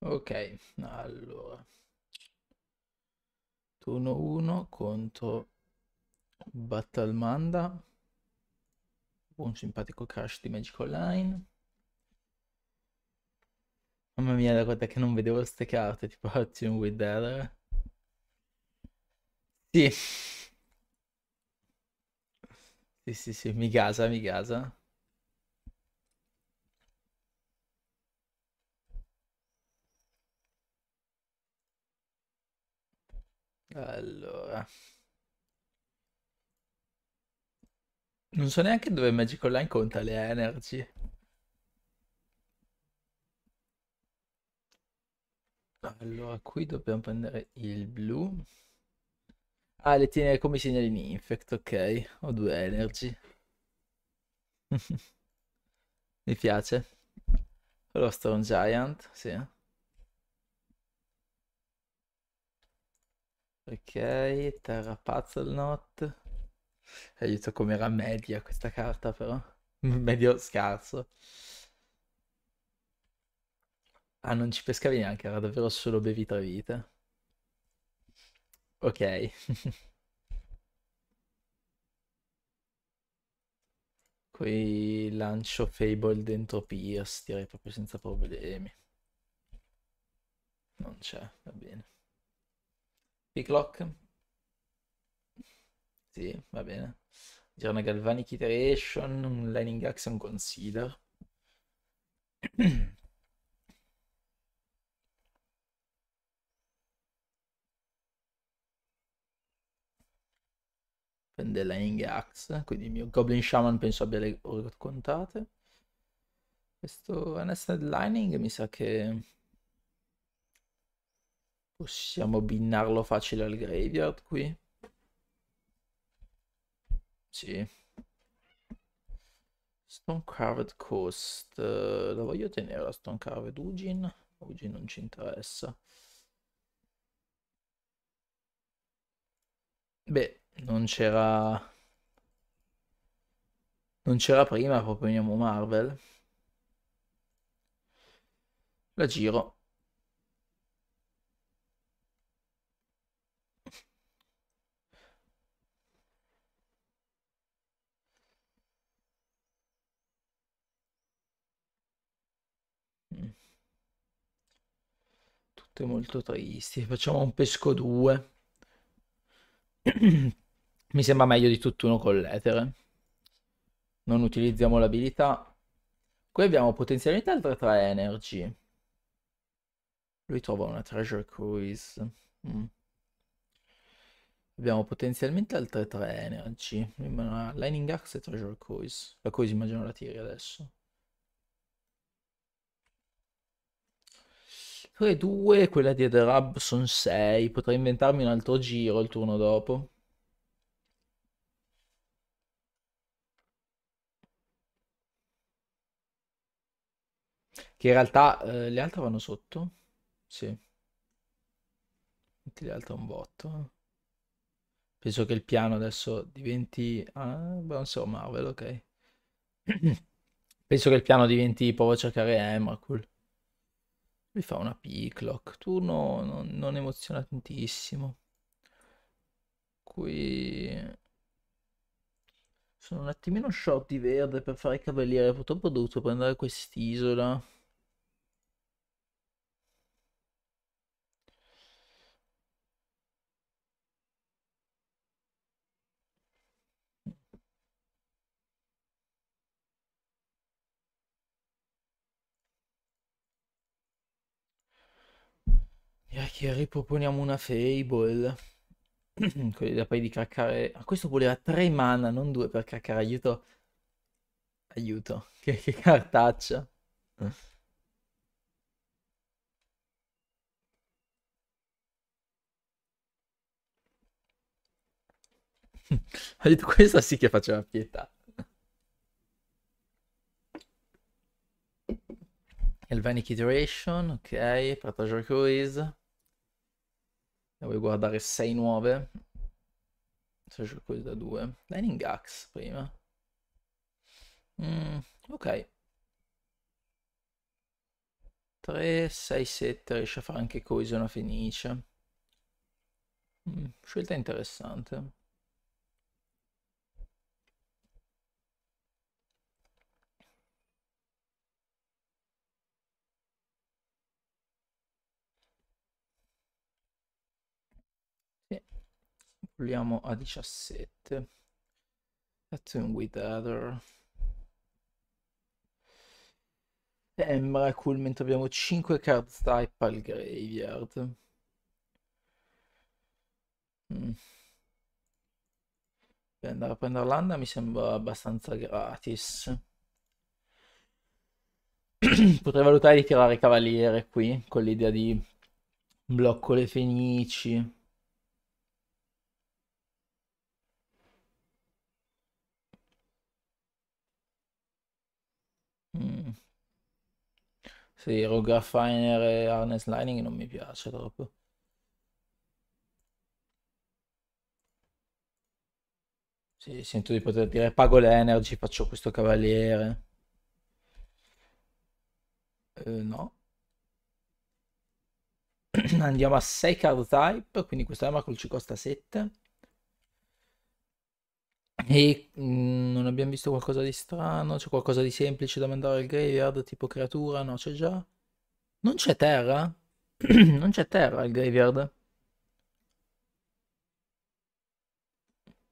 Ok, allora. Turno 1 contro Battlemanda. Un simpatico crash di Magic Online. Mamma mia, la cosa che non vedevo queste carte, tipo Action with Error. Sì. Sì, sì, sì, mi gasa, mi gasa. Allora. Non so neanche dove Magic Online conta le energy. Allora, qui dobbiamo prendere il blu. Ah, le tiene come segnali in infect, ok. Ho due energy. Mi piace. Lo Stone Giant, sì. Ok, Terra Puzzle not. Aiuto eh, com'era media questa carta però. Medio scarso. Ah, non ci pescavi neanche, era davvero solo bevi tre vite. Ok. Qui lancio Fable dentro Pierce, direi proprio senza problemi. Non c'è, va bene p Sì, va bene. Giorno Galvanic Iteration, un Lightning Axe Lining Action Consider. prende Lining Axe, quindi il mio Goblin Shaman penso abbia le ore contate. Questo Unested Lining mi sa che Possiamo binnarlo facile al graveyard qui? Sì. Stone Carved Coast. Eh, la voglio tenere la Stone Carved Ugin? Ugin non ci interessa. Beh, non c'era... Non c'era prima, proponiamo Marvel. La giro. Tutte molto tristi. Facciamo un pesco 2. Mi sembra meglio di tutt'uno con l'etere. Non utilizziamo l'abilità. Qui abbiamo potenzialmente altre 3 energy. Lui trova una treasure cruise. Mm. Abbiamo potenzialmente altre 3 energy. Lining Axe e treasure cruise. La cruise immagino la tiri adesso. Torre due, quella di Ederab sono 6. Potrei inventarmi un altro giro il turno dopo. Che in realtà eh, le altre vanno sotto. Sì. Metti le altre un botto. Penso che il piano adesso diventi... Ah, beh, insomma, Marvel, ok. Penso che il piano diventi provo a cercare Emrakul. Lui fa una P-Clock, turno non, non emoziona tantissimo. Qui... Sono un attimino short di verde per fare cavaliere, purtroppo ho dovuto prendere quest'isola. che riproponiamo una Fable. Quelli da poi di craccare... A ah, questo voleva 3 mana, non 2 per craccare. Aiuto. Aiuto. Che, che cartaccia. Ho detto questa sì che faceva pietà. Il Vanic Iteration, ok, Protagio Cruise. Ne vuoi guardare 6 nuove? Se c'è così da 2. Dining Axe prima. Mm, ok. 3, 6, 7. Riesce a fare anche Coison a Fenice. Mm, scelta interessante. Proviamo a 17. Attune with other. Sembra cool, mentre abbiamo 5 card type al graveyard. Mm. Per andare a prendere l'anda mi sembra abbastanza gratis. Potrei valutare di tirare cavaliere qui, con l'idea di blocco le fenici. Mm. Sì, Roger Feiner e Harness Lining non mi piace troppo. Sì, sento di poter dire pago l'energy, faccio questo cavaliere. Eh, no. Andiamo a 6 card type, quindi questa arma col ci costa 7. E mh, mm, non abbiamo visto qualcosa di strano? C'è qualcosa di semplice da mandare al graveyard, tipo creatura? No, c'è già. Non c'è terra? non c'è terra al graveyard.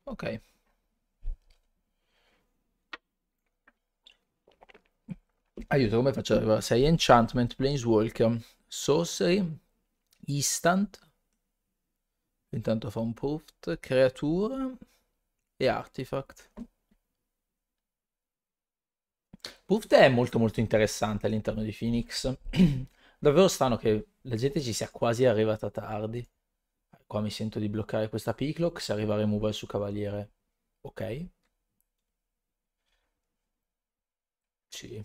Ok. Aiuto, come faccio ad arrivare? 6 enchantment, planeswalker, sorcery, instant. Intanto fa un proof, creatura e Artifact. Bufte è molto molto interessante all'interno di Phoenix. Davvero strano che la gente ci sia quasi arrivata tardi. Qua mi sento di bloccare questa P-Clock, se arriva a remover su Cavaliere, ok. Sì.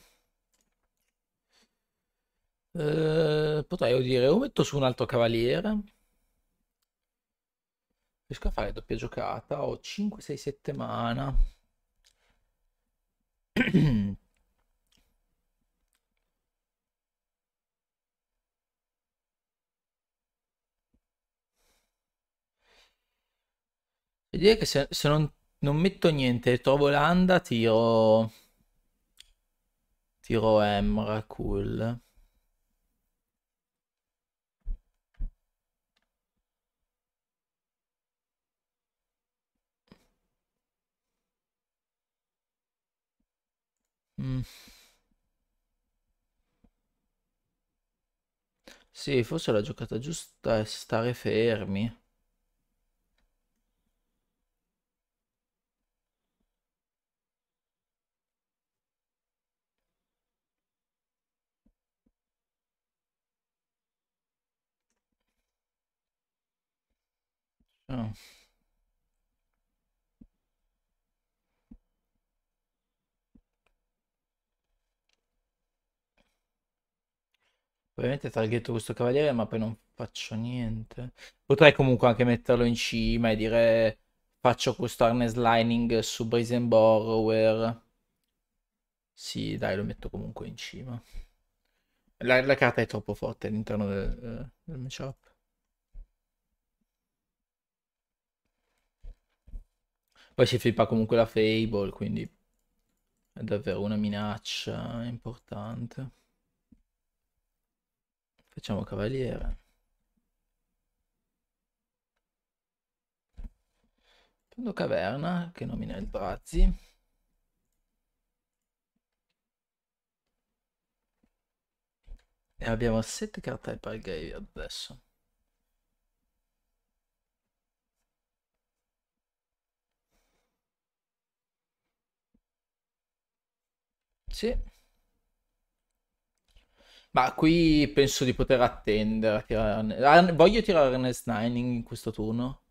Eh, potrei dire, o metto su un altro Cavaliere riesco a fare doppia giocata, ho 5-6-7 mana. L'idea è che se, se non, non, metto niente e trovo l'anda, tiro... Tiro Emrakul. Mh. Mm. Sì, forse la giocata giusta è stare fermi. Oh. Ovviamente targhetto questo cavaliere, ma poi non faccio niente. Potrei comunque anche metterlo in cima e dire faccio questo harness lining su Brazen Borrower. Sì, dai, lo metto comunque in cima. La, la carta è troppo forte all'interno del, eh, del matchup. Poi si flippa comunque la Fable, quindi è davvero una minaccia importante. Facciamo cavaliere. Prendo caverna, che nomina il Brazzi. E abbiamo 7 carte per il graveyard adesso. Sì. Ma qui penso di poter attendere. Tirare... Voglio tirare Ernest Nining in questo turno.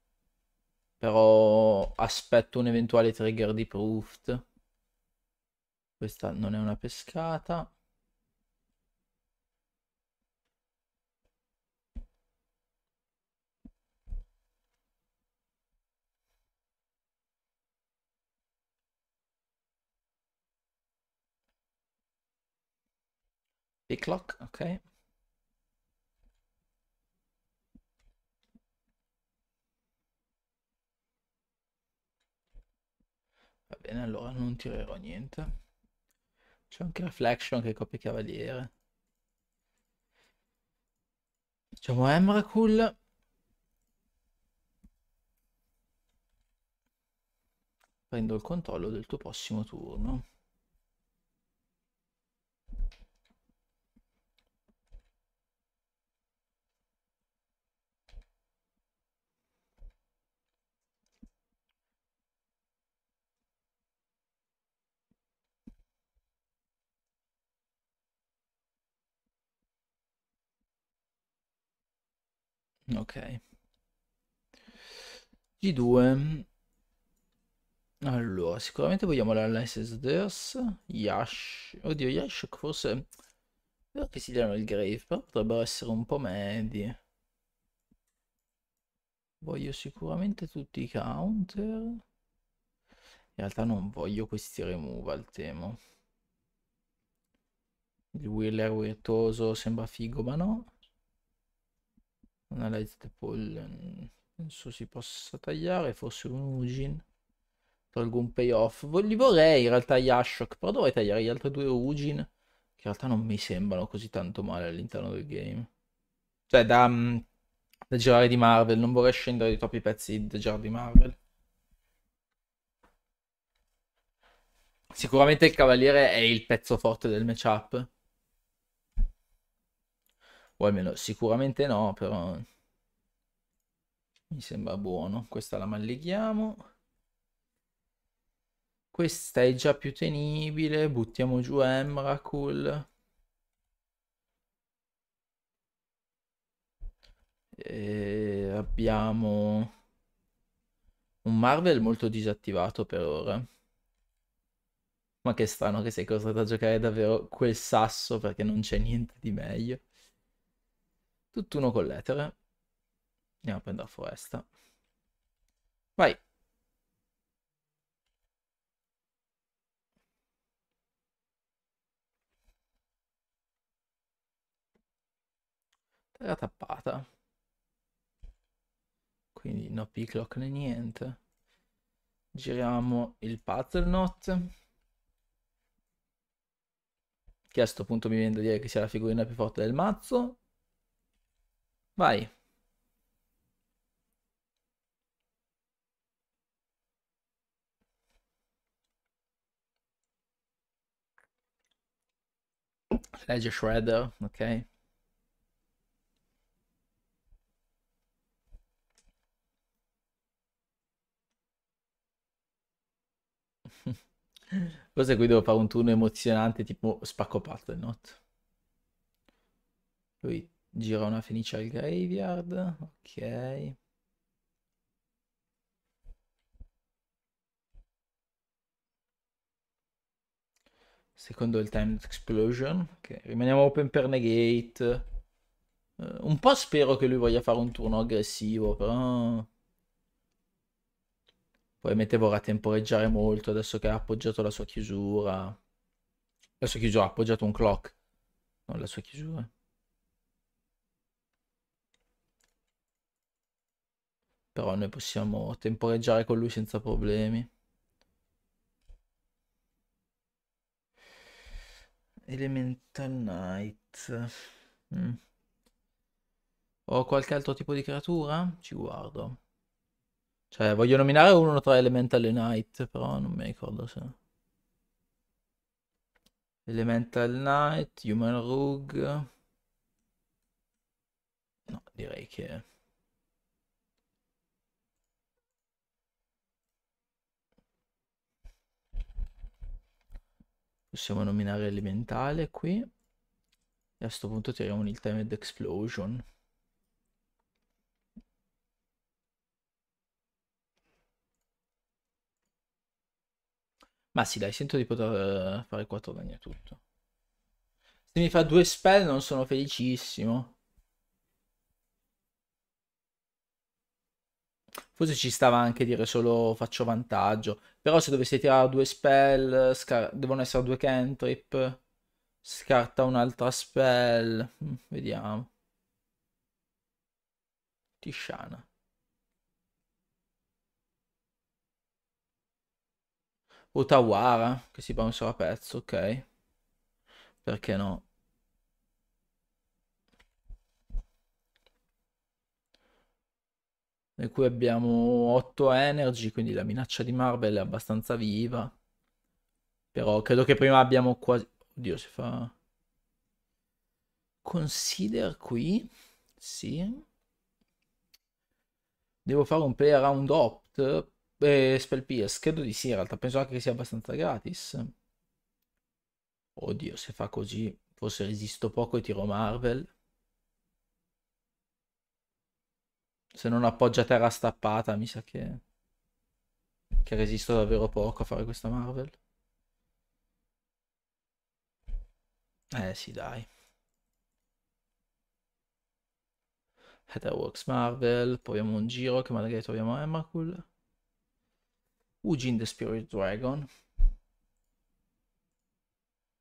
Però aspetto un eventuale trigger di Proofed. Questa non è una pescata. P-Clock, ok. Va bene, allora non tirerò niente. C'è anche Reflection che copia cavaliere. Facciamo Emrakul. Prendo il controllo del tuo prossimo turno. ok G2 allora sicuramente vogliamo la license Ders Yash oddio Yash forse però che si diano il grave però potrebbero essere un po' medi voglio sicuramente tutti i counter in realtà non voglio questi removal temo il wheeler virtuoso sembra figo ma no una light pool. Mm, Penso si possa tagliare. Forse un Ugin. Tolgo un payoff. Li vorrei in realtà gli ashok Però dovrei tagliare gli altri due Ugin. Che in realtà non mi sembrano così tanto male all'interno del game. Cioè, da, mm, da girare di Marvel. Non vorrei scendere di troppi pezzi da girare di Marvel. Sicuramente il cavaliere è il pezzo forte del matchup o almeno sicuramente no, però mi sembra buono. Questa la malleghiamo. Questa è già più tenibile, buttiamo giù Emrakul. E abbiamo un Marvel molto disattivato per ora. Ma che strano che sei costretto a giocare davvero quel sasso perché non c'è niente di meglio tutt'uno con l'etere. Andiamo a prendere la foresta. Vai. Terra tappata. Quindi no P-Clock né niente. Giriamo il Puzzle Knot. Che a questo punto mi viene da dire che sia la figurina più forte del mazzo. Vai. Legge Shredder, ok. Forse qui devo fare un turno emozionante tipo spacco Paternot. Lui Gira una fenice al graveyard, ok. Secondo il timed explosion, okay. rimaniamo open per negate. Uh, un po' spero che lui voglia fare un turno aggressivo, però... Probabilmente vorrà temporeggiare molto adesso che ha appoggiato la sua chiusura. La sua chiusura ha appoggiato un clock, non la sua chiusura. Però noi possiamo temporeggiare con lui senza problemi. Elemental Knight. Mm. Ho qualche altro tipo di creatura? Ci guardo. Cioè, voglio nominare uno tra Elemental e Knight, però non mi ricordo se... Elemental Knight, Human Rogue... No, direi che... possiamo nominare elementale qui e a questo punto tiriamo il timed explosion ma sì dai sento di poter eh, fare 4 danni a tutto se mi fa due spell non sono felicissimo Forse ci stava anche dire solo faccio vantaggio. Però se dovessi tirare due spell, devono essere due cantrip. Scarta un'altra spell. Mm, vediamo. Tishana. Otawara, che si bouncerà a pezzo, ok. Perché no? Noi qui abbiamo 8 energy, quindi la minaccia di Marvel è abbastanza viva. Però credo che prima abbiamo quasi... Oddio, si fa... Consider qui. Sì. Devo fare un play around opt. Eh, spell pierce. Credo di sì, in realtà. Penso anche che sia abbastanza gratis. Oddio, se fa così, forse resisto poco e tiro Marvel. Se non appoggia terra stappata, mi sa che... che resisto davvero poco a fare questa Marvel. Eh sì, dai. Heatherworks Marvel, poi abbiamo un giro che magari troviamo a Emrakul. Ugin the Spirit Dragon.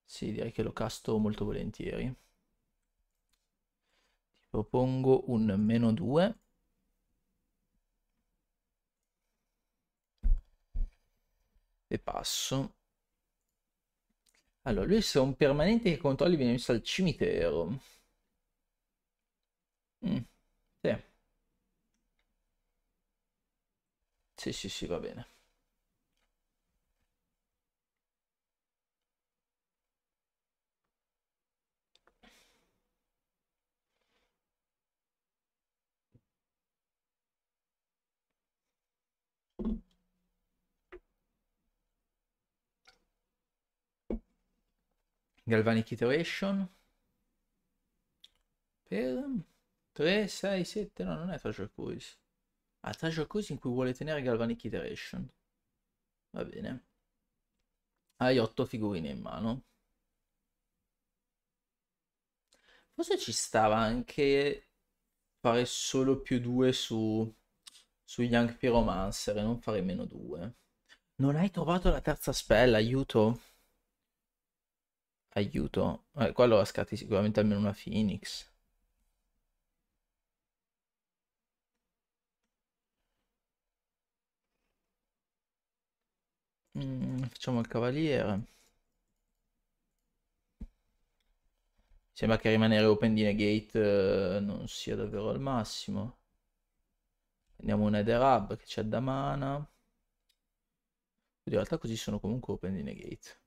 Sì, direi che lo casto molto volentieri. Ti propongo un meno 2 le passo. Allora, lui è un permanente che controlli viene messo al cimitero. Mm, sì. Sì, sì, sì, va bene. Galvanic Iteration per 3, 6, 7, no non è Treasure Cruise Ah, Treasure Cruise in cui vuole tenere Galvanic Iteration va bene hai 8 figurine in mano forse ci stava anche fare solo più 2 su su Young Pyromancer e non fare meno 2 non hai trovato la terza spella aiuto Aiuto. Eh, qua lo scatti sicuramente almeno una Phoenix. Mm, facciamo il cavaliere. Sembra che rimanere open di negate eh, non sia davvero al massimo. Prendiamo un Ederab che c'è da mana. In realtà così sono comunque open di negate.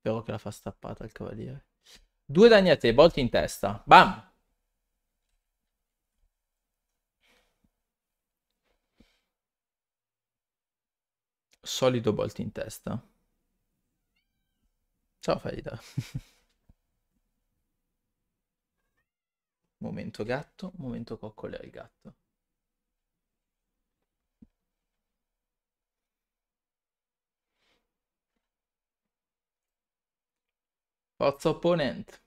Spero che la fa stappata il cavaliere. Due danni a te, bolti in testa. Bam! Solido bolti in testa. Ciao Faida. momento gatto, momento coccole il gatto. Forza opponente.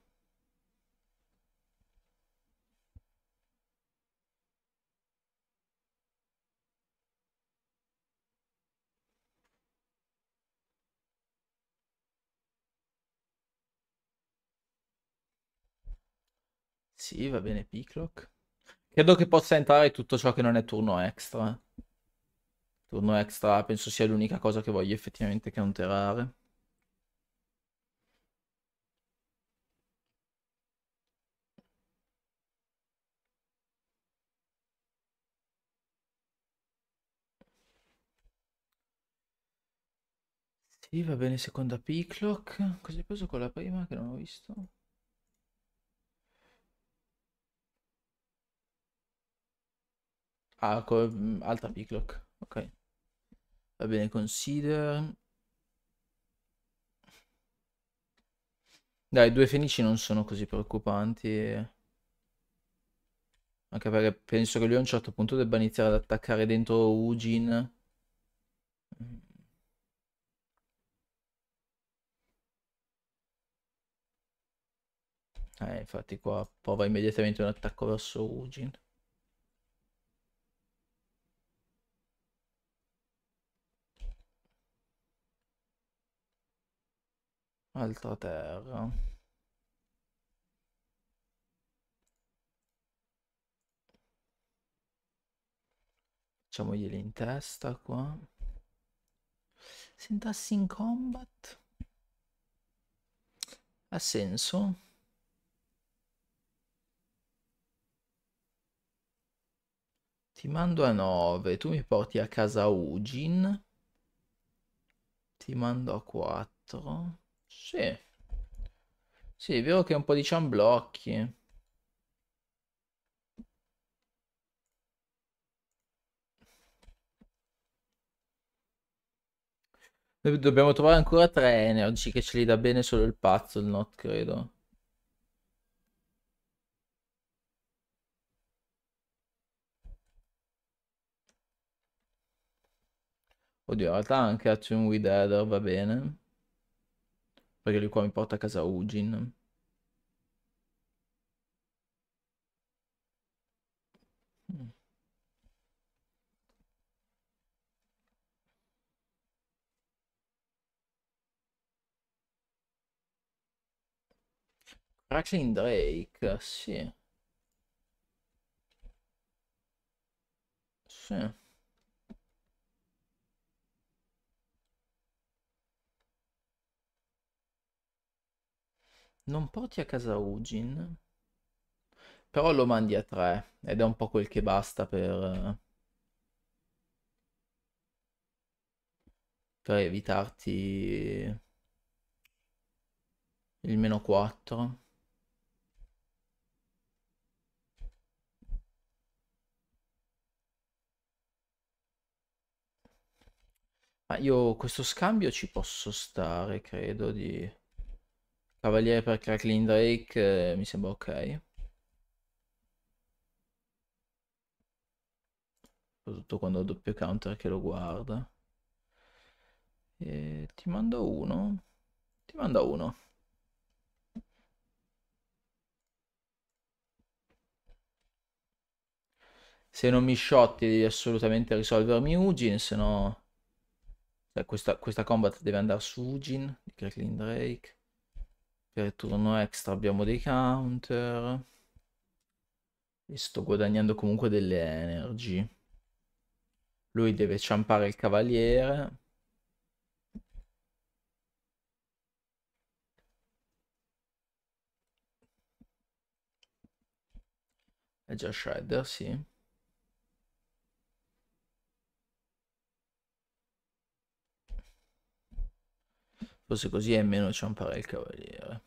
Sì, va bene, Piclock. Credo che possa entrare tutto ciò che non è turno extra. Eh. Turno extra penso sia l'unica cosa che voglio effettivamente counterare. Sì, va bene, seconda P-Clock. Cosa hai preso con la prima che non ho visto? Ah, con mm, altra p Ok. Va bene, consider. Dai, due fenici non sono così preoccupanti. Anche perché penso che lui a un certo punto debba iniziare ad attaccare dentro Ugin Eh, infatti qua prova immediatamente un attacco verso Ugin. Altra terra. Facciamoglieli in testa qua. Sentassi in combat. Ha senso? Ti mando a 9, tu mi porti a casa Ugin. Ti mando a 4. Sì. Sì, è vero che è un po' di ciamblocchi. Dobbiamo trovare ancora tre energy che ce li dà bene solo il pazzo, il not credo. Oddio, in realtà anche Action with Heather va bene. Perché lui qua mi porta a casa Ugin. Cracking Drake, sì. Sì. Non porti a casa Ugin? Però lo mandi a tre, ed è un po' quel che basta per... Eh, per evitarti il meno 4. Ma io questo scambio ci posso stare, credo, di... Cavaliere per Cracklin Drake eh, mi sembra ok. Soprattutto quando ho doppio counter che lo guarda. E ti mando uno. Ti mando uno. Se non mi sciotti devi assolutamente risolvermi Ugin, se no... Cioè, questa, questa combat deve andare su Ugin di Cracklin Drake. Per turno extra abbiamo dei counter. E sto guadagnando comunque delle energy. Lui deve ciampare il cavaliere. È già Shredder, sì. Forse così è meno ciampare il cavaliere.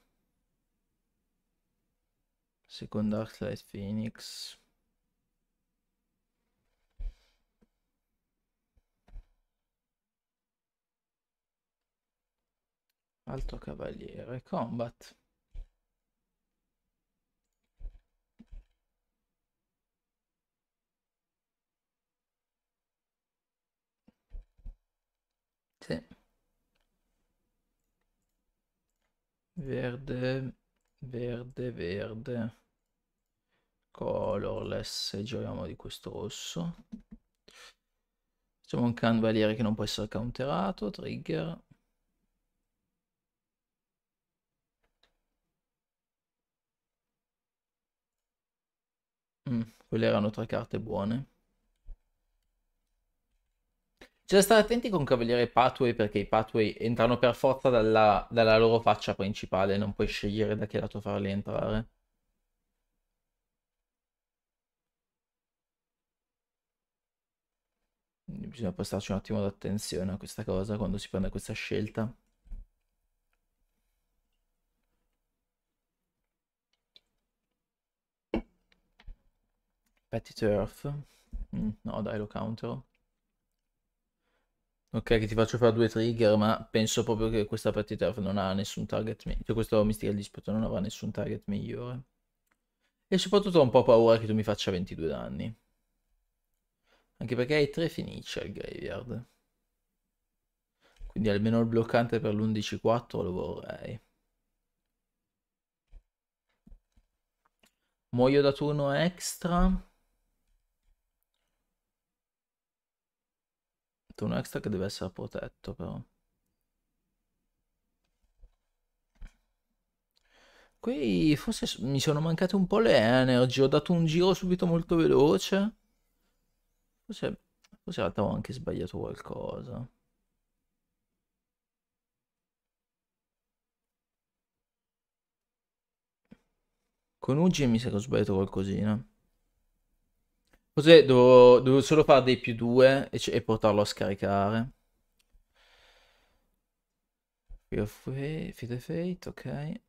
Secondo Arclight Phoenix. Altro cavaliere, combat. verde, verde, verde, colorless, giochiamo di questo rosso. Facciamo un cavaliere che non può essere counterato, trigger. Mm, quelle erano tre carte buone. C'è cioè, da stare attenti con Cavaliere Pathway perché i Pathway entrano per forza dalla, dalla loro faccia principale, non puoi scegliere da che lato farli entrare. Quindi bisogna prestarci un attimo d'attenzione a questa cosa quando si prende questa scelta. Petty Turf. Mm, no, dai, lo countero. Ok, che ti faccio fare due trigger, ma penso proprio che questa partita non ha nessun target migliore. Cioè, questo Mystical Dispute non avrà nessun target migliore. E soprattutto ho un po' paura che tu mi faccia 22 danni. Anche perché hai 3 finisce al graveyard. Quindi almeno il bloccante per l'11-4 lo vorrei. Muoio da turno extra. protetto, un extra che deve essere protetto però. Qui forse mi sono mancate un po' le energie ho dato un giro subito molto veloce. Forse, forse in realtà ho anche sbagliato qualcosa. Con Ugi mi sa che ho sbagliato qualcosina. Cos'è? Devo, devo solo fare dei più due e, e, portarlo a scaricare. of Fate, ok.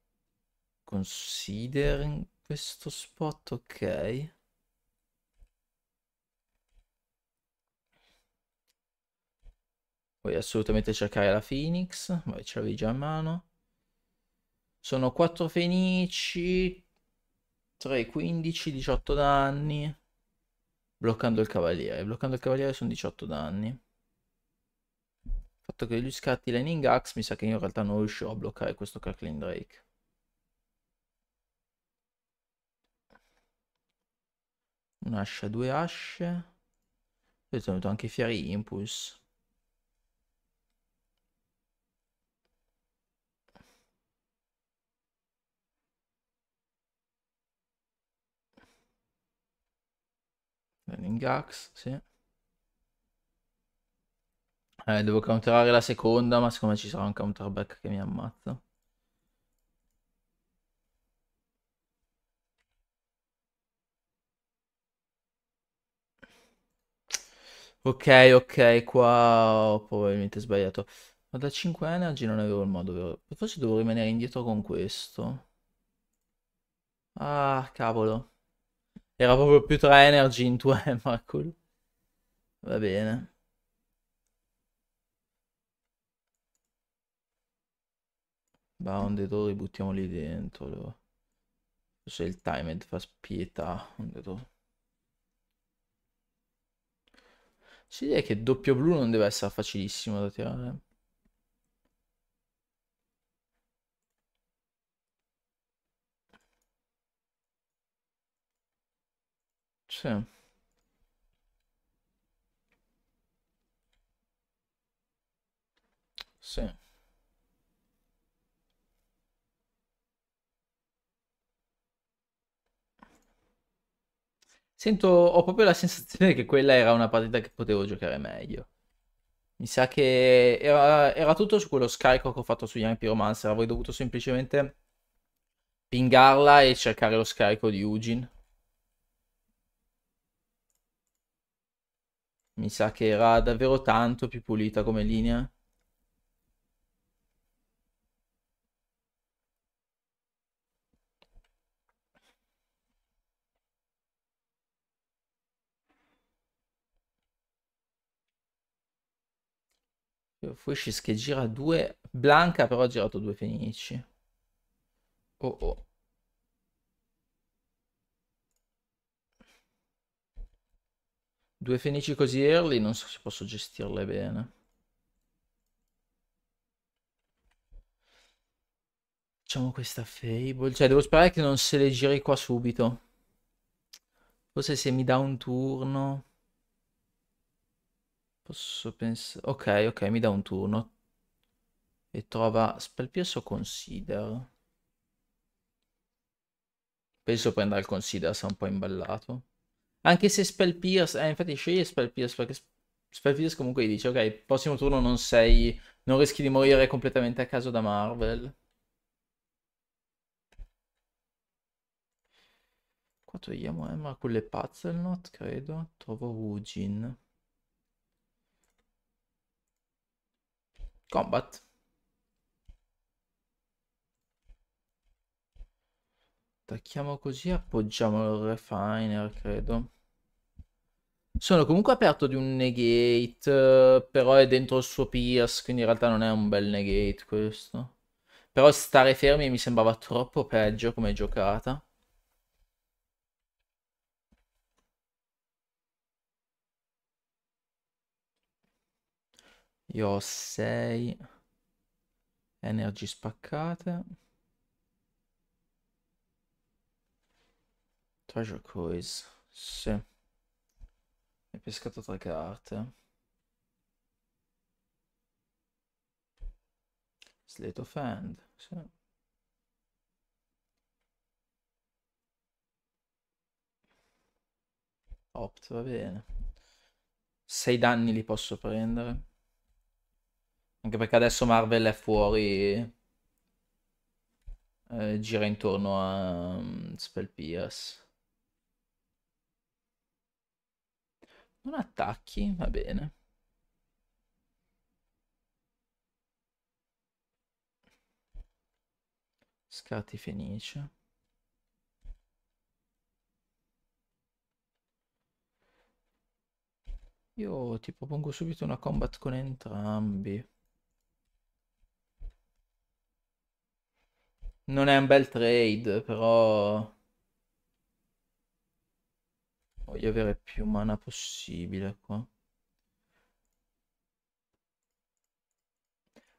Considering questo spot, ok. Vuoi assolutamente cercare la Phoenix, ma ce l'avevi già in mano. Sono 4 fenici, 3, 15, 18 danni bloccando il cavaliere. Bloccando il cavaliere sono 18 danni. Il fatto che lui scatti Lightning Axe mi sa che io in realtà non riuscirò a bloccare questo Crackling Drake. Un'ascia, due asce. Poi è venuto anche Fieri Impulse. Gax, sì. Eh, devo counterare la seconda, ma siccome ci sarà un counterback che mi ammazza. Ok, ok, qua ho probabilmente sbagliato. Ma da 5 energy non avevo il modo, Forse devo rimanere indietro con questo. Ah, cavolo. Era proprio più 3 energy in tua Emrakul. Va bene. Bounded Ore oh, buttiamo lì dentro. Se il timed fa spietà. Si vede oh. che doppio blu non deve essere facilissimo da tirare. Sì. Sì. Sento, ho proprio la sensazione che quella era una partita che potevo giocare meglio. Mi sa che era, era tutto su quello scarico che ho fatto su Young Pyromancer. Avrei dovuto semplicemente pingarla e cercare lo scarico di Eugene. Mi sa che era davvero tanto più pulita come linea. Fuescis che gira due, Blanca però ha girato due fenici. Oh oh. Due fenici così early non so se posso gestirle bene. Facciamo questa Fable. Cioè, devo sperare che non se le giri qua subito. Forse se mi dà un turno... Posso pensare... Ok, ok, mi dà un turno. E trova Spell Pierce o Consider? Penso prenda il Consider, sta un po' imballato. Anche se Spell Pierce, eh, infatti scegli Spell Pierce perché Spell Pierce comunque gli dice, ok, prossimo turno non sei, non rischi di morire completamente a caso da Marvel. 4 togliamo Emma quelle le Puzzlenot, credo. Trovo Rugin. Combat. Attacchiamo così, appoggiamo il refiner, credo. Sono comunque aperto di un negate, però è dentro il suo pierce, quindi in realtà non è un bel negate questo. Però stare fermi mi sembrava troppo peggio come giocata. Io ho 6 energy spaccate. Treasure Quiz. sì. Hai pescato tre carte. Slate of Hand, sì. Opt, va bene. 6 danni li posso prendere. Anche perché adesso Marvel è fuori. Eh, gira intorno a um, mm, Spell Pierce. Non attacchi, va bene. Scati Fenice. Io ti propongo subito una combat con entrambi. Non è un bel trade, però... Voglio avere più mana possibile qua.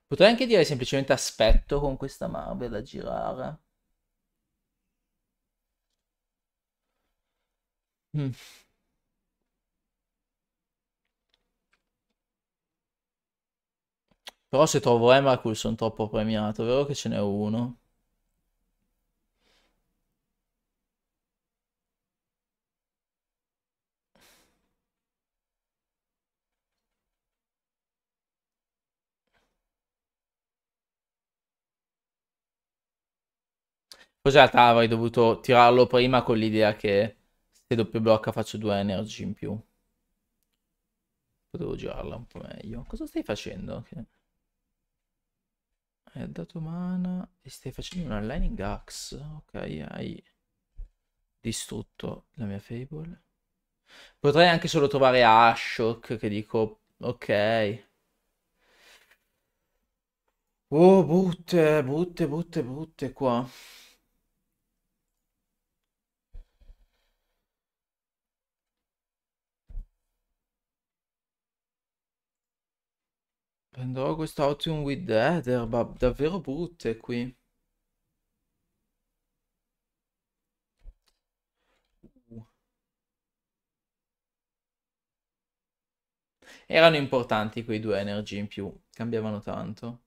Potrei anche dire semplicemente aspetto con questa Marvel da girare. Mm. Però se trovo Emrakul sono troppo premiato, vero che ce n'è uno? Poi in realtà avrei dovuto tirarlo prima con l'idea che se doppio blocca faccio due energy in più. Potevo girarla un po' meglio. Cosa stai facendo? Che... Hai eh, dato mana e stai facendo una lining axe. Ok, hai distrutto la mia fable. Potrei anche solo trovare Ashok che dico ok. Oh, butte, butte, butte, butte qua. Prenderò questo Autumn with the Heather, ma davvero brutte qui. Uh. Erano importanti quei due energy in più, cambiavano tanto.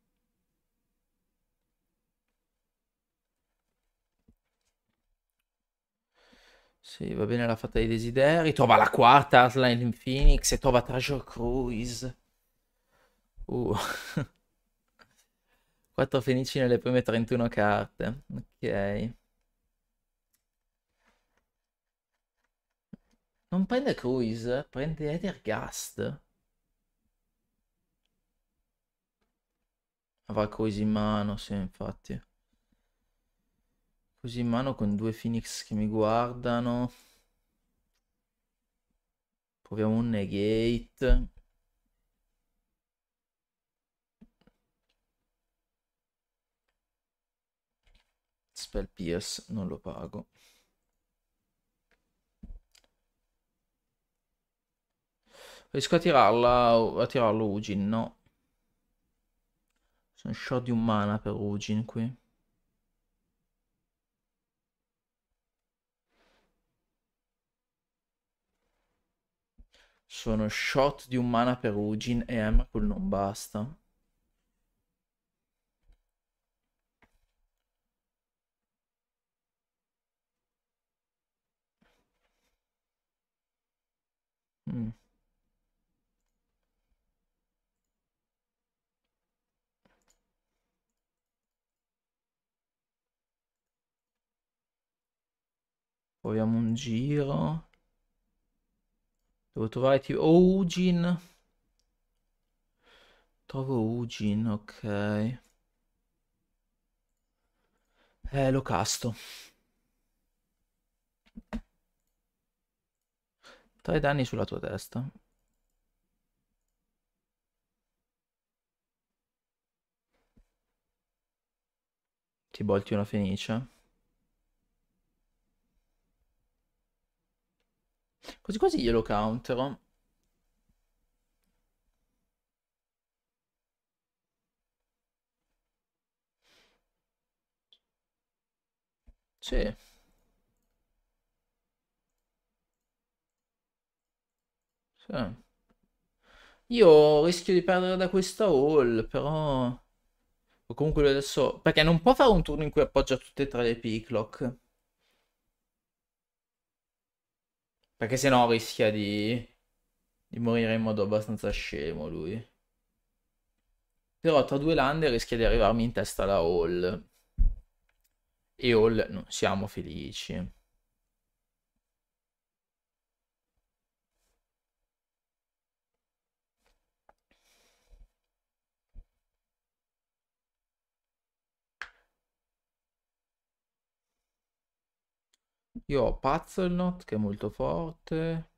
Sì, va bene la fatta dei desideri. Trova la quarta Aslan in Phoenix e trova Treasure Cruise. Uh. Quattro fenici nelle prime 31 carte. Ok. Non prende Cruise, prende Edergast. Avrà Cruise in mano, sì, infatti. Cruise in mano con due Phoenix che mi guardano. Proviamo un Negate. Spell Pierce non lo pago. Riesco a tirarla, a tirarlo Ugin, no. Sono shot di un mana per Ugin qui. Sono shot di un mana per Ugin e Emrakul non basta. Proviamo un giro. Devo trovare tipo... Oh, Ugin. Trovo Ugin, ok. Eh, lo casto. Tre danni sulla tua testa. Ti bolti una fenice. Quasi quasi glielo countero. Sì. Sì. Io rischio di perdere da questa haul, però... comunque adesso... Perché non può fare un turno in cui appoggia tutte e tre le p Perché sennò rischia di... di morire in modo abbastanza scemo lui. Però tra due lande rischia di arrivarmi in testa la Hall. E Hall non siamo felici. Io ho Puzzlenot che è molto forte.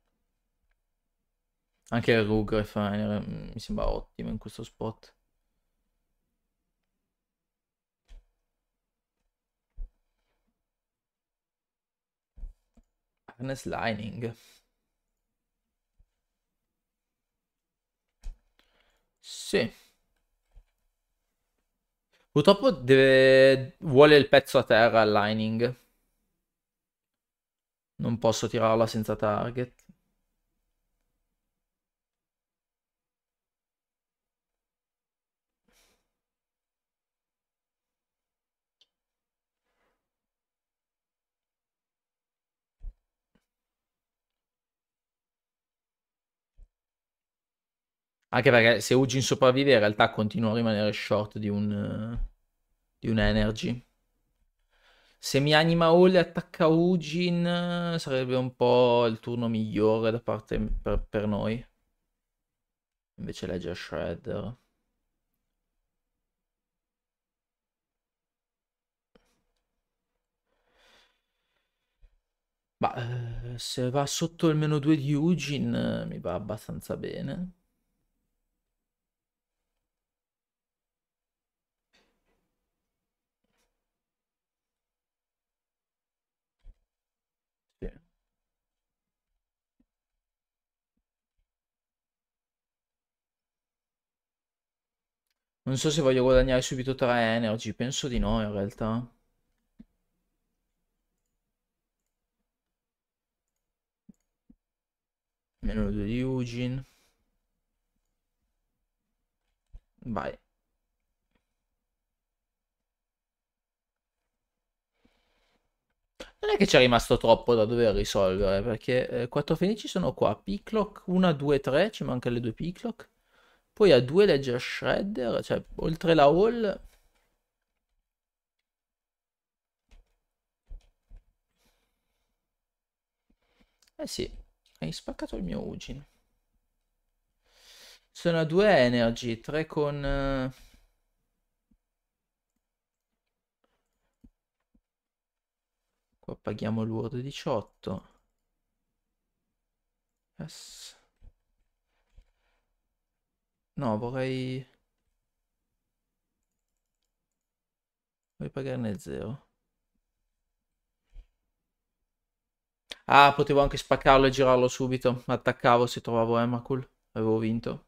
Anche il Rug Refiner eh, mi sembra ottimo in questo spot. Harness Lining. Sì. Purtroppo deve... vuole il pezzo a terra al lining. Non posso tirarla senza target. Anche perché se Ugin sopravvive in realtà continua a rimanere short di un, eh, di un energy. Se mi anima Hall e attacca Ugin eh, sarebbe un po' il turno migliore da parte per, per noi. Invece legge Shredder. Ma eh, se va sotto il meno 2 di Ugin eh, mi va abbastanza bene. Non so se voglio guadagnare subito 3 energy, penso di no in realtà. Meno 2 di Eugene. Vai. Non è che c'è rimasto troppo da dover risolvere, perché eh, 4 fenici sono qua. Piclock 1, 2, 3, ci mancano le due Piclock. Poi a due legge Shredder, cioè oltre la Hall. Eh sì, hai spaccato il mio Ugin. Sono a due Energy, tre con... Eh, qua paghiamo l'urdo 18. Yes. No, vorrei... Vorrei pagarne 0. Ah, potevo anche spaccarlo e girarlo subito. Attaccavo se trovavo Emrakul. Avevo vinto.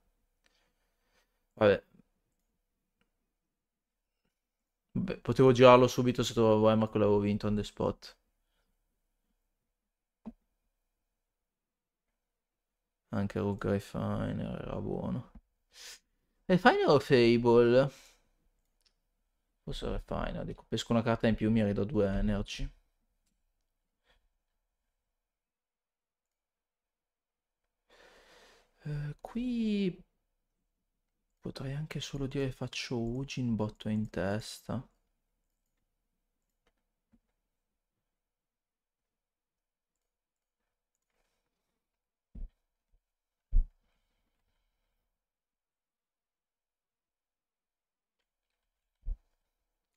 Vabbè. Vabbè. potevo girarlo subito se trovavo Emrakul. Avevo vinto on the spot. Anche Rook Refiner era buono. E Final Fable? Forse è Final, dico, pesco una carta in più, mi ridò due energy. Eh, qui potrei anche solo dire faccio Ugin botto in testa.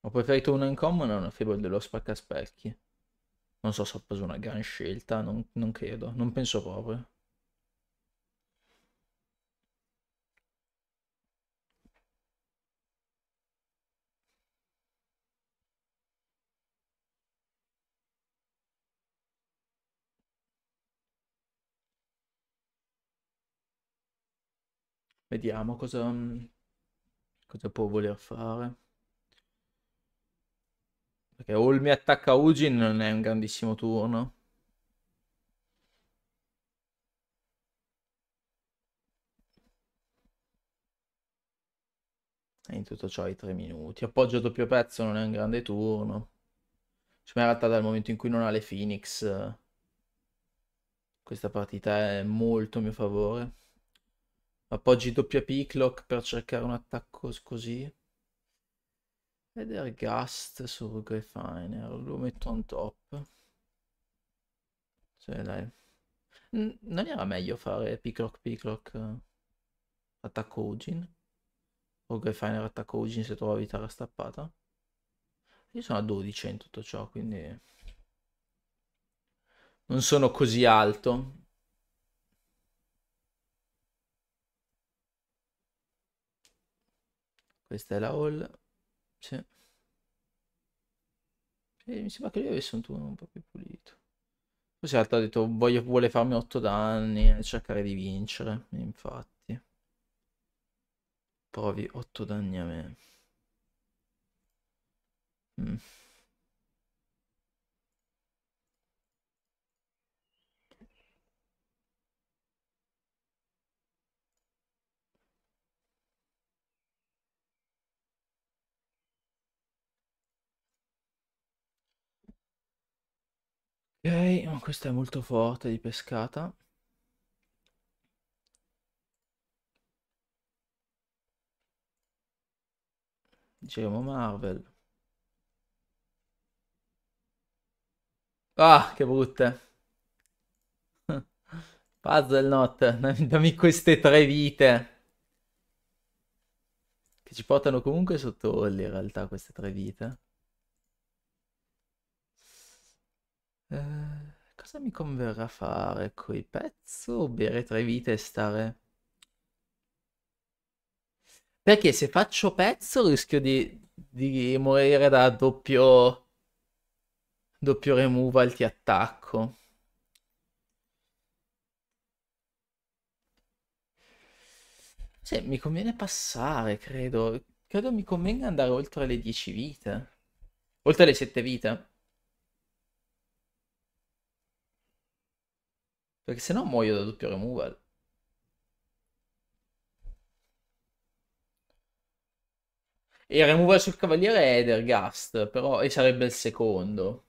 Ho preferito una in common a una Fable dello spaccaspecchi. Non so se ho preso una gran scelta, non, non credo, non penso proprio. Vediamo cosa, cosa può voler fare. Perché Olmi attacca Ugin non è un grandissimo turno. E in tutto ciò i tre minuti. Appoggio a doppio pezzo non è un grande turno. Cioè, in realtà dal momento in cui non ha le Phoenix questa partita è molto a mio favore. Appoggi doppia P-Clock per cercare un attacco così. Gast su Grefiner, lo metto on top. Cioè, dai. N non era meglio fare Picroc Picroc uh, attacco Ugin? O Grefiner attacco Ugin se la vita stappata? Io sono a 12 in tutto ciò, quindi... Non sono così alto. Questa è la hall. Sì. sì. mi sembra che lui avesse un turno un po' più pulito. Così l'altro ha detto voglio, vuole farmi 8 danni e cercare di vincere, infatti. Provi 8 danni a me. Mm. Ok, oh, questa è molto forte di pescata. Dicevamo Marvel. Ah, che brutte. Puzzle Not, dammi queste tre vite. Che ci portano comunque sotto in realtà queste tre vite. Eh, cosa mi converrà fare? Coi pezzo o bere tre vite e stare? Perché se faccio pezzo rischio di, di morire da doppio, doppio removal ti attacco. Sì, mi conviene passare, credo. Credo mi convenga andare oltre le 10 vite. Oltre le 7 vite. Perché se no muoio da doppio removal. E il removal sul cavaliere è Edergast, però e sarebbe il secondo.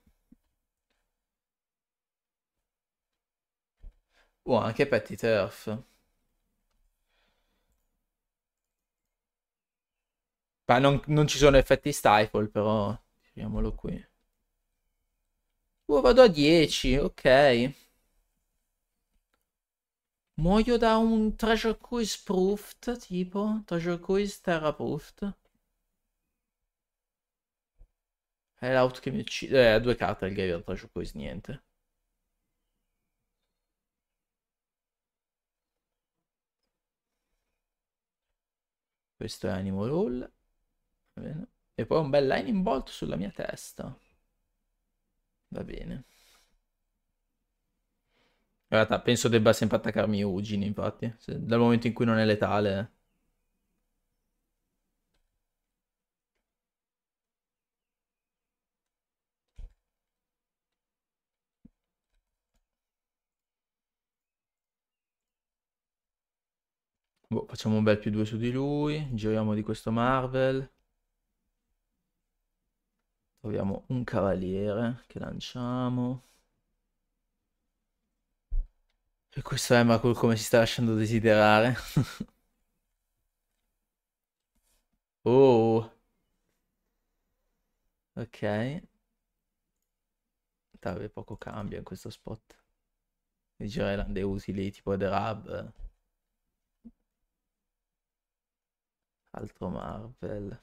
Oh, anche Petty Turf. Ma non, non, ci sono effetti stifle, però. Tiriamolo qui. Oh, vado a 10, ok. Muoio da un Treasure Cruise Proofed, tipo? Treasure Cruise Terra Proofed. È l'auto che mi uccide. Eh, ha due carte il Graveyard Treasure Cruise, niente. Questo è Animal Roll. E poi un bel Lightning Bolt sulla mia testa. Va bene. In realtà penso debba sempre attaccarmi Ugin, infatti, se, dal momento in cui non è letale. Eh. Boh, facciamo un bel più due su di lui, giriamo di questo Marvel. Troviamo un cavaliere che lanciamo. E questo è Macul come si sta lasciando desiderare. oh. Ok. Vabbè, poco cambia in questo spot. I Gireland è utili tipo The Rub. Altro Marvel.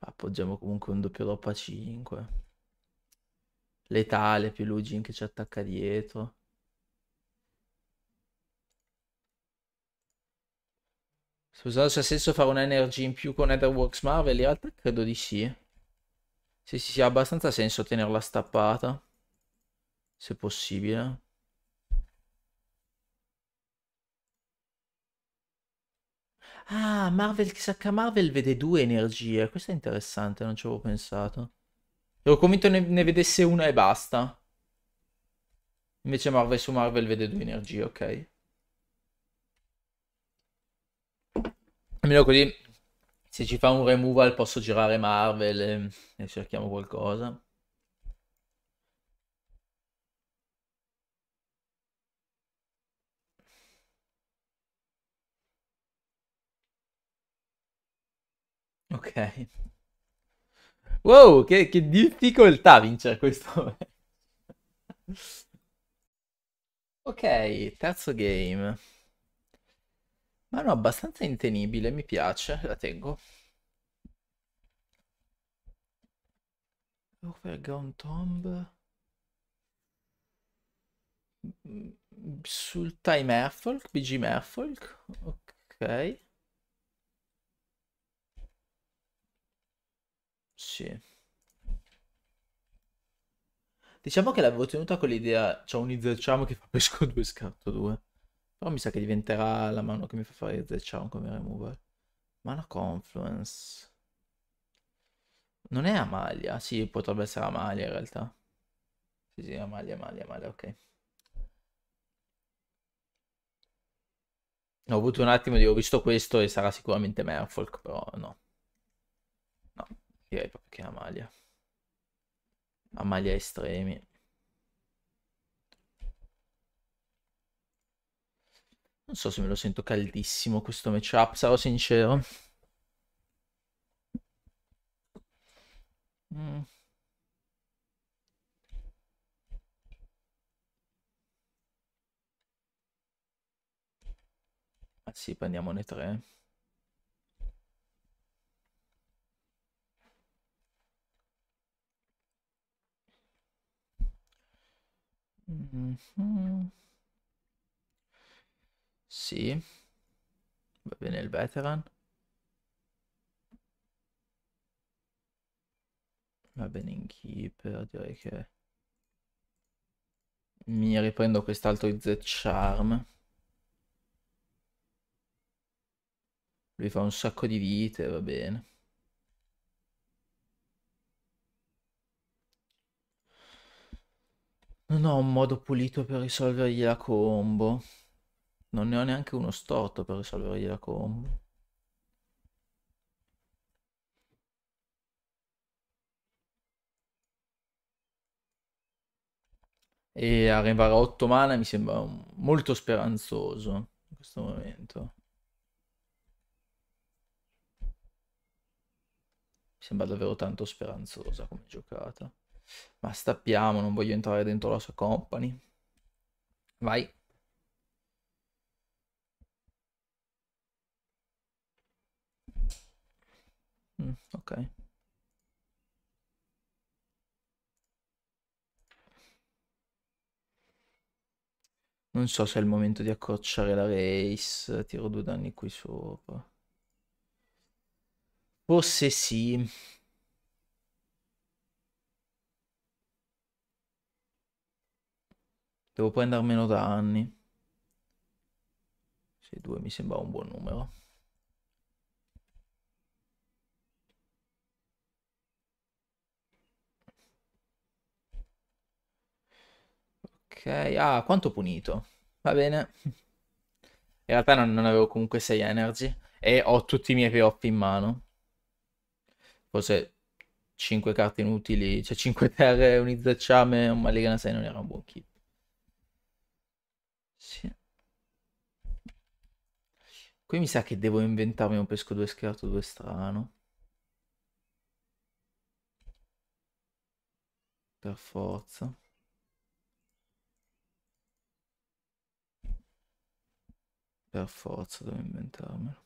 Appoggiamo comunque un doppio doppa 5 letale, più Lugin che ci attacca dietro. Scusate se ha senso fare un energy in più con Netherworks Marvel, in realtà credo di sì. Sì, sì, sì, ha abbastanza senso tenerla stappata, se possibile. Ah, Marvel, chissà che Marvel vede due energie, questo è interessante, non ci avevo pensato. Ero convinto ne, ne vedesse una e basta. Invece Marvel su Marvel vede due energie, ok. Almeno così, se ci fa un removal posso girare Marvel e, e cerchiamo qualcosa. Ok. Wow, che, che difficoltà vincere questo. ok, terzo game. Ma no, abbastanza intenibile, mi piace, la tengo. Overground Tomb mm, sul Time Airfolk, BG Airfolk, ok. Sì. Diciamo che l'avevo tenuta con l'idea, c'ho cioè un Izercham che fa pesco 2 scarto 2. Però mi sa che diventerà la mano che mi fa fare Izercham come remover. Mana Confluence. Non è Amalia? Sì, potrebbe essere Amalia in realtà. Sì, sì, Amalia, Amalia, Amalia, ok. Ho avuto un attimo di ho visto questo e sarà sicuramente Merfolk, però no. Direi proprio che è Amalia. Amalia estremi. Non so se me lo sento caldissimo questo matchup, sarò sincero. Mm. Ah sì, prendiamone tre. Mhm. Sì, va bene il veteran. Va bene in keeper, direi che mi riprendo quest'altro Z Charm. Lui fa un sacco di vite, va bene. Non ho un modo pulito per risolvergli la combo. Non ne ho neanche uno storto per risolvergli la combo. E arrivare a 8 mana mi sembra molto speranzoso in questo momento. Mi sembra davvero tanto speranzosa come giocata. Ma stappiamo, non voglio entrare dentro la sua company. Vai. Mm, ok. Non so se è il momento di accorciare la race. Tiro due danni qui sopra. Forse sì. Devo prendermelo da anni. 6-2 mi sembra un buon numero. Ok, ah, quanto ho punito. Va bene. In realtà non, non avevo comunque 6 energy e ho tutti i miei payoff in mano. Forse 5 carte inutili, cioè 5 terre, un izzacciame, un maligana 6 non era un buon kit. Sì. Qui mi sa che devo inventarmi un pesco due scherzo due strano. Per forza. Per forza devo inventarmelo.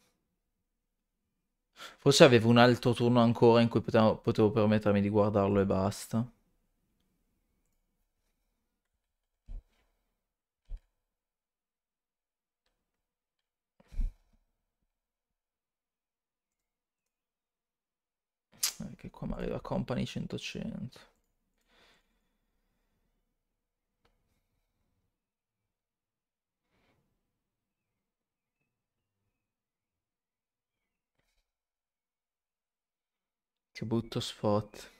Forse avevo un altro turno ancora in cui potevo, potevo permettermi di guardarlo e basta. qua arriva Company 100 Che butto spot.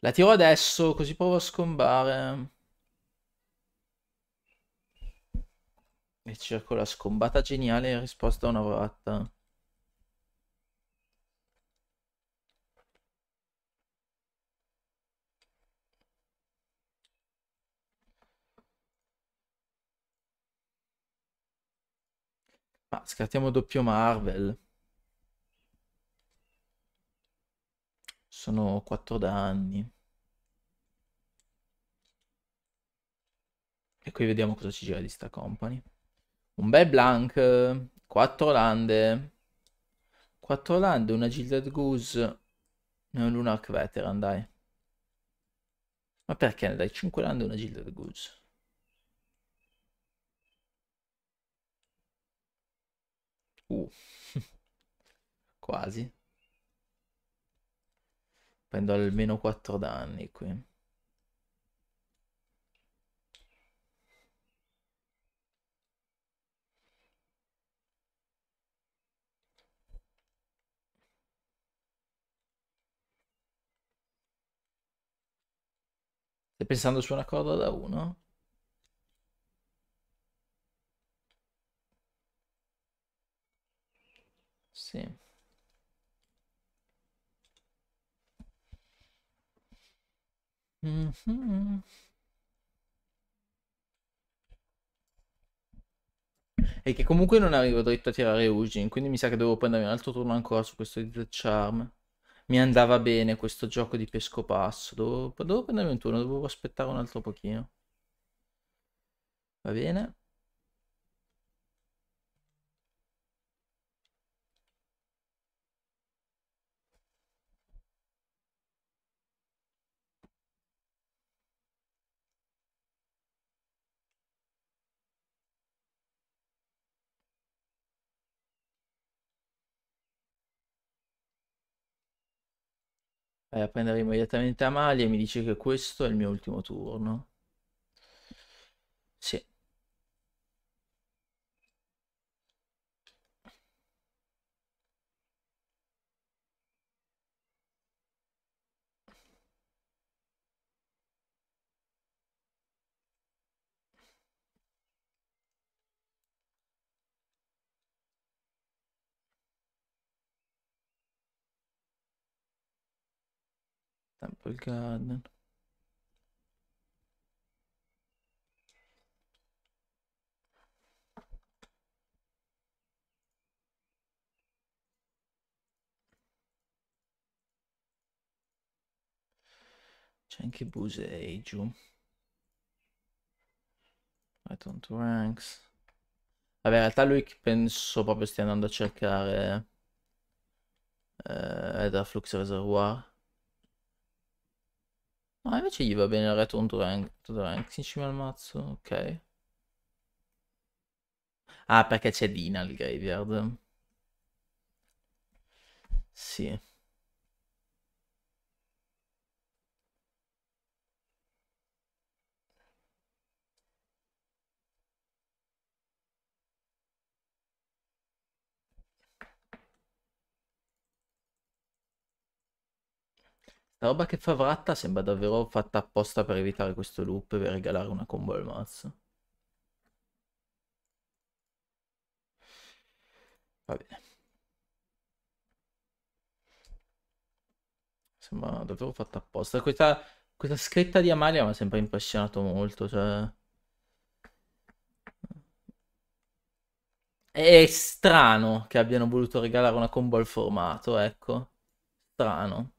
La tiro adesso così provo a scombare. E cerco la scombata geniale risposta a una volta. Ma scartiamo doppio Marvel. Sono 4 danni. E qui vediamo cosa ci gira di sta company. Un bel blank, 4 lande, 4 lande, una Gilded Goose e un Lunac Veteran, dai. Ma perché ne dai 5 lande e una Gilded Goose? Uh, quasi. Prendo almeno 4 danni qui. Stai pensando su una corda da 1? Sì. Mm -hmm. E che comunque non arrivo dritto a tirare Ugin, quindi mi sa che devo prendere un altro turno ancora su questo The Charm mi andava bene questo gioco di pescopasso. Dovevo, dovevo prendere un turno, dovevo aspettare un altro pochino. Va bene. eh, prendere immediatamente Amalia e mi dice che questo è il mio ultimo turno. Sì. Botanical Garden. C'è anche Busei giù. Python to Ranks. Vabbè, in realtà lui penso proprio stia andando a cercare... Eh, da Flux Reservoir. Ah, invece gli va bene il retro to Rank, to rank insieme al mazzo, ok. Ah, perché c'è Dina al graveyard. Sì. La roba che fa Vratta sembra davvero fatta apposta per evitare questo loop e regalare una combo al mazzo. Va bene. Sembra davvero fatta apposta. Questa, questa scritta di Amalia mi ha sempre impressionato molto, cioè... È strano che abbiano voluto regalare una combo al formato, ecco. Strano.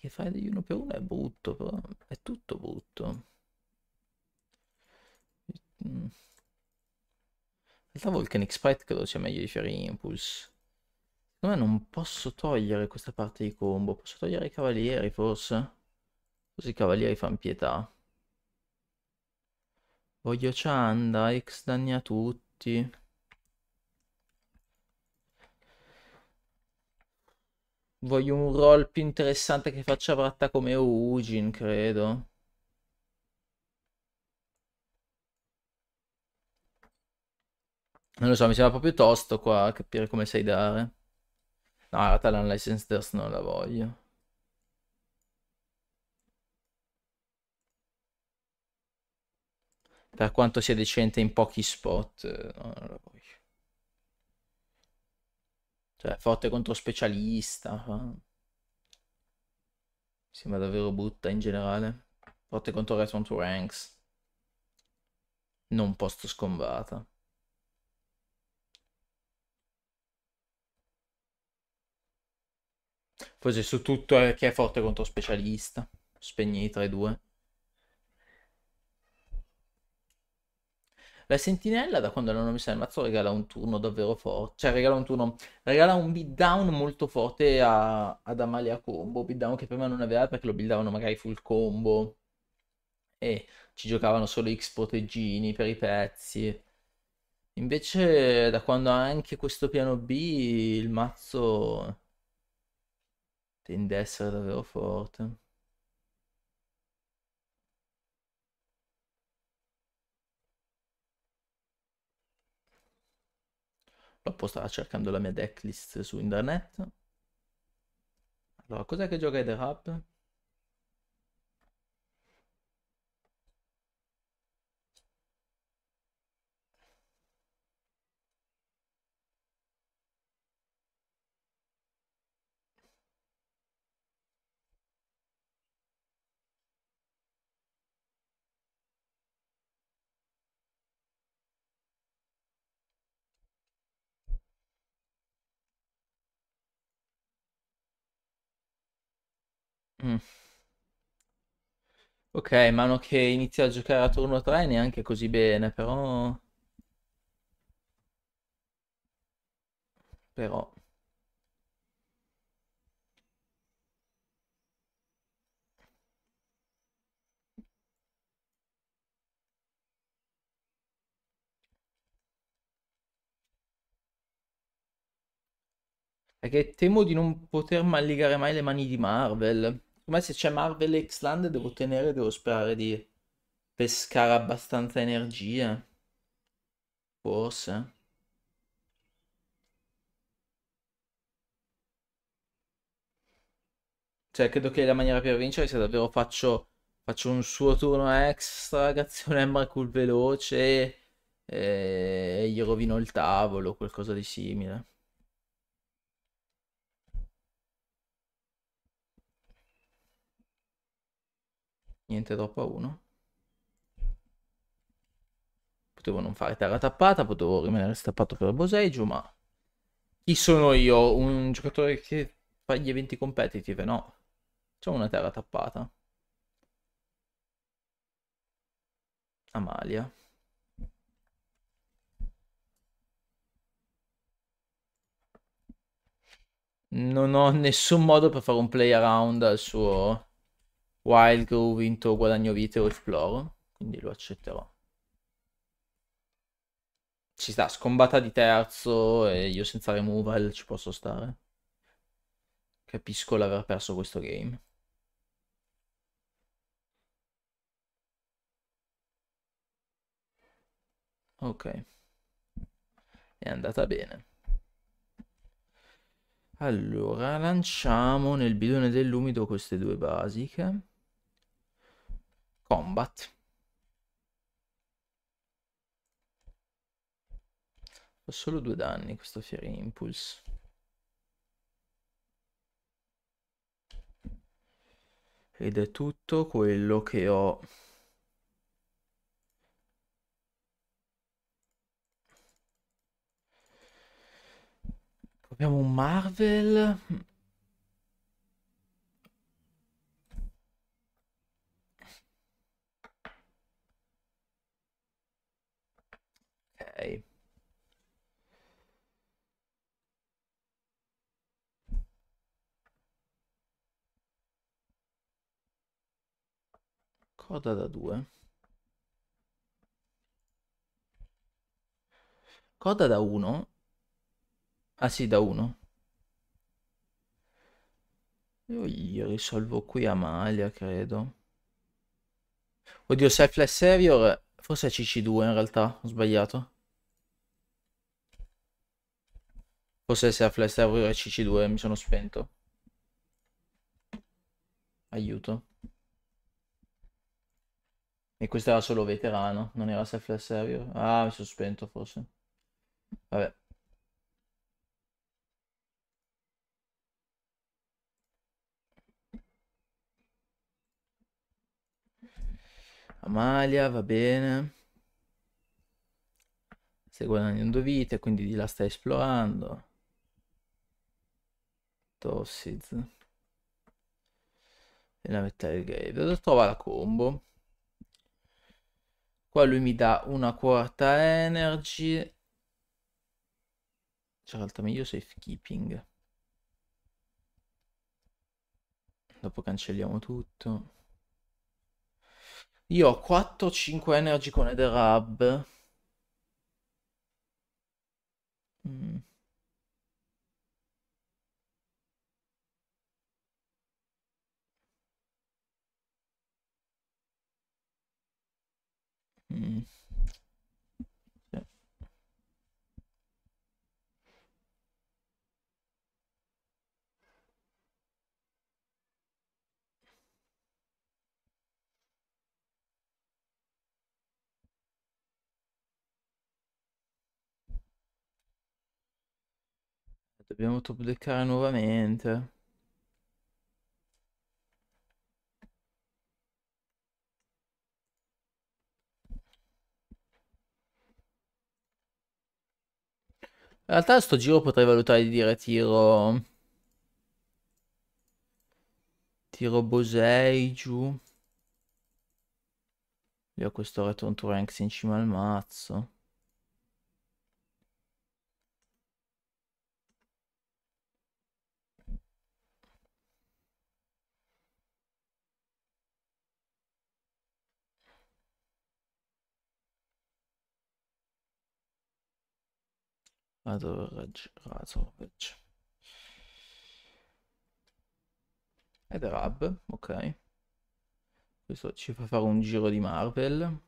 Perché fare degli uno per uno è brutto, però è tutto brutto. In mm. realtà Volcanic Sprite credo sia meglio di Fairy Impulse. Secondo me non posso togliere questa parte di combo, posso togliere i cavalieri forse? Così i cavalieri fanno pietà. Voglio Chanda, ex danni a tutti. Voglio un roll più interessante che faccia fratta come Ugin, credo. Non lo so, mi sembra proprio tosto qua a capire come sai dare. No, in realtà l'unlicensed Thirst non la voglio. Per quanto sia decente in pochi spot, no, eh, non la voglio. Cioè, forte contro specialista. Mi sembra davvero brutta in generale. Forte contro Return to Ranks. Non posto scombata. Forse su tutto è che è forte contro specialista. Spegni tra i due. La sentinella, da quando l'hanno messa nel mazzo, regala un turno davvero forte. Cioè, regala un turno. Regala un beatdown molto forte a, ad Amalia Combo. Beatdown che prima non aveva perché lo buildavano magari full combo. E ci giocavano solo X proteggini per i pezzi. Invece, da quando ha anche questo piano B, il mazzo tende ad essere davvero forte. Purtroppo stava cercando la mia decklist su internet. Allora, cos'è che gioca Eder Hub? Mm. Ok, mano che inizia a giocare a turno 3 neanche così bene, però... Però... Perché temo di non poter malligare mai le mani di Marvel. Come se c'è Marvel e X-Land devo tenere, devo sperare di pescare abbastanza energia. Forse. Cioè, credo che la maniera per vincere sia davvero faccio, faccio un suo turno extra, ragazzi, un Emrakul veloce e... Eh, e gli rovino il tavolo, qualcosa di simile. niente troppo a 1. Potevo non fare terra tappata, potevo rimanere stappato per Boseiju, ma chi sono io? Un giocatore che fa gli eventi competitive? No. C'è una terra tappata. Amalia. Non ho nessun modo per fare un play around al suo Wild Groove vinto guadagno vite o esploro, quindi lo accetterò. Ci sta, scombata di terzo e io senza removal ci posso stare. Capisco l'aver perso questo game. Ok. È andata bene. Allora, lanciamo nel bidone dell'umido queste due basiche combat. Fa solo due danni questo Fiery Impulse. Ed è tutto quello che ho... Abbiamo un Marvel... ok coda da 2 coda da 1 ah sì da 1 io gli risolvo qui Amalia credo oddio selfless Savior forse è CC2 in realtà ho sbagliato Cos'è se la flash server è CC2? Mi sono spento. Aiuto. E questo era solo veterano, non era self flash server. Ah, mi sono spento forse. Vabbè. Amalia, va bene. Stai guadagnando vite, quindi di là stai esplorando. Tossiz. E la Metal Grave. Trova la combo. Qua lui mi dà una quarta energy. C'è l'altra meglio safekeeping. Dopo cancelliamo tutto. Io ho 4-5 energy con Ederab. Hub. Mm. Mm. Sì. Dobbiamo duplicare nuovamente. In realtà sto giro potrei valutare di dire tiro... Tiro Bosei giù. Io ho questo return to ranks in cima al mazzo. Razorovic, Razorovic. Ah, Ed Rab, ok. Questo ci fa fare un giro di Marvel.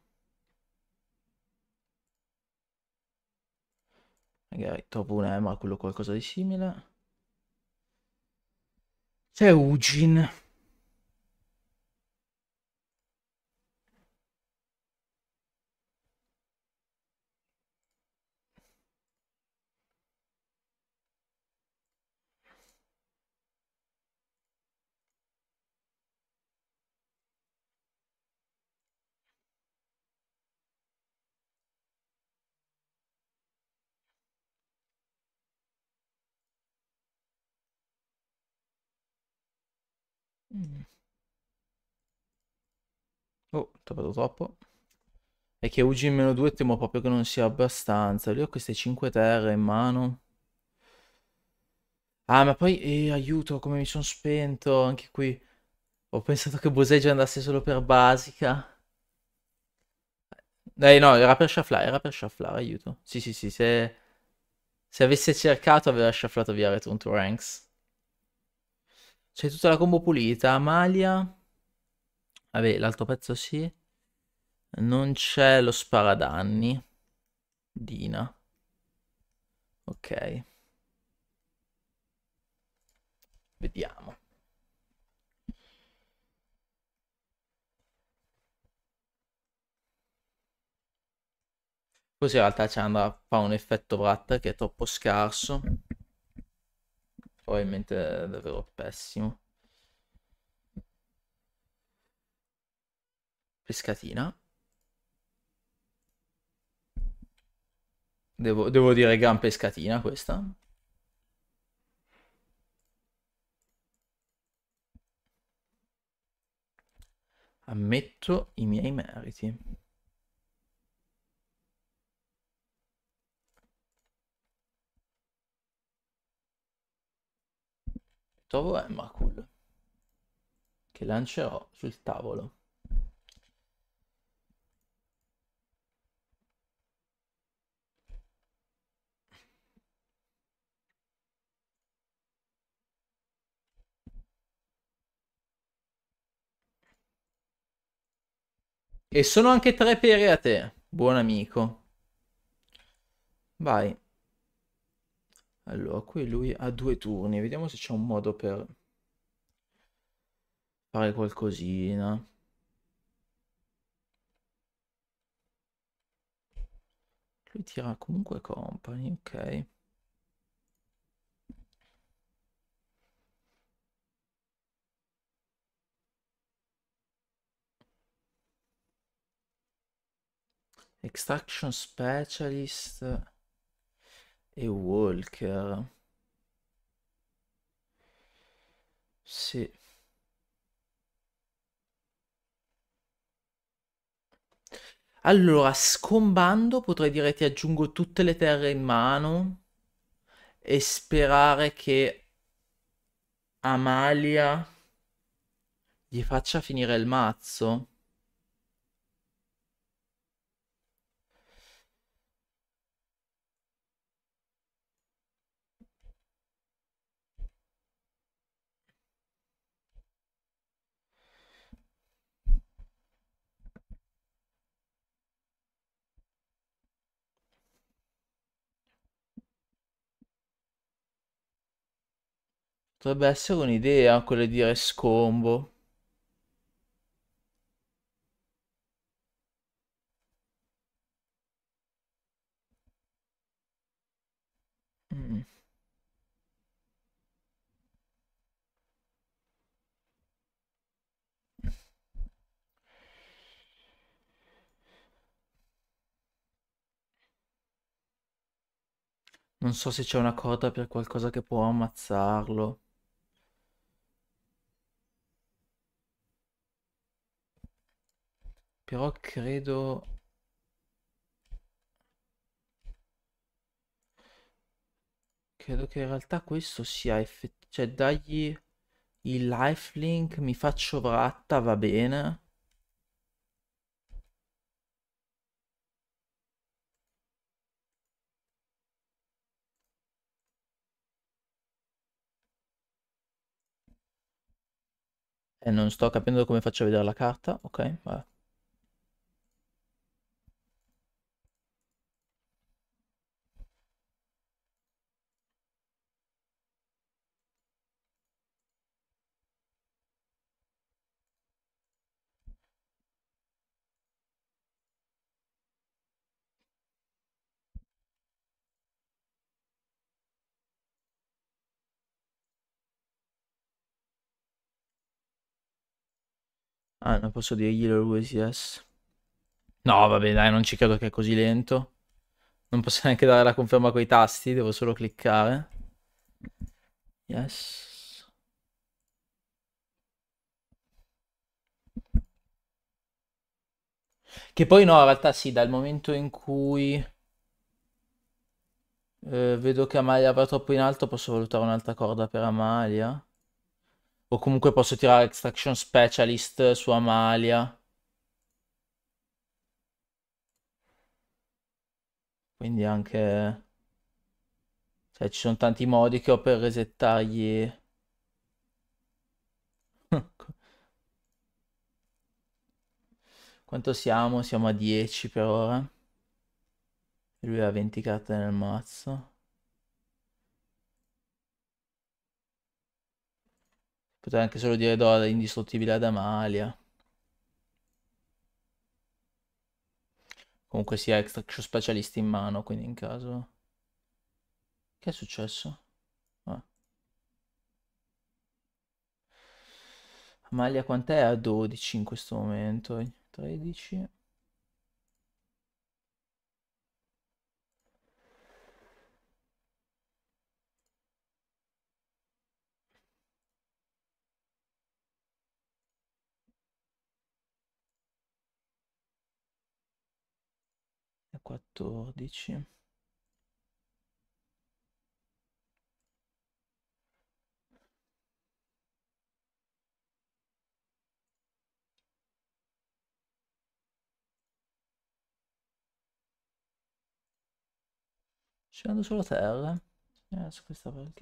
Magari trovo un Emrakul o qualcosa di simile. C'è Ugin. Mm. Oh, ho tappato troppo. E che Ugi in meno 2 temo proprio che non sia abbastanza. Lì ho queste 5 terre in mano. Ah, ma poi... Eh, aiuto, come mi sono spento anche qui. Ho pensato che Boseggio andasse solo per basica. Eh no, era per sciafflare, era per sciafflare, aiuto. Sì, sì, sì, se... Se avesse cercato aveva shufflato via Return to Ranks. C'è tutta la combo pulita. Amalia. Vabbè, l'altro pezzo sì. Non c'è lo sparadanni. Dina. Ok. Vediamo. Così in realtà ci andrà a fare un effetto Vrat che è troppo scarso probabilmente è davvero pessimo. Pescatina. Devo, devo dire gran pescatina questa. Ammetto i miei meriti. Trovo Emrakul, eh, che lancerò sul tavolo. E sono anche tre pere a te, buon amico. Vai. Allora, qui lui ha due turni, vediamo se c'è un modo per fare qualcosina. Lui tira comunque company, ok. Extraction Specialist e Walker. Sì. Allora, scombando potrei dire ti aggiungo tutte le terre in mano e sperare che Amalia gli faccia finire il mazzo. Potrebbe essere un'idea quella di dire scombo. Mm. Non so se c'è una corda per qualcosa che può ammazzarlo. Però credo... Credo che in realtà questo sia effettivamente... Cioè, dagli il lifelink, mi faccio vratta, va bene. E eh, non sto capendo come faccio a vedere la carta. Ok, vabbè. Ah, non posso dirglielo lui, yes. No, vabbè, dai, non ci credo che è così lento. Non posso neanche dare la conferma con i tasti, devo solo cliccare. Yes. Che poi no, in realtà sì, dal momento in cui eh, vedo che Amalia va troppo in alto, posso valutare un'altra corda per Amalia. O comunque posso tirare Extraction Specialist su Amalia. Quindi anche... Cioè ci sono tanti modi che ho per resettargli... Quanto siamo? Siamo a 10 per ora. lui ha 20 carte nel mazzo. Potrei anche solo dire Dora indistruttibile ad Amalia. Comunque sia ha Extraction Specialist in mano, quindi in caso... Che è successo? Ah. Amalia quant'è? A 12 in questo momento. 13... 14 Scendo sulla terra. Eh, questa per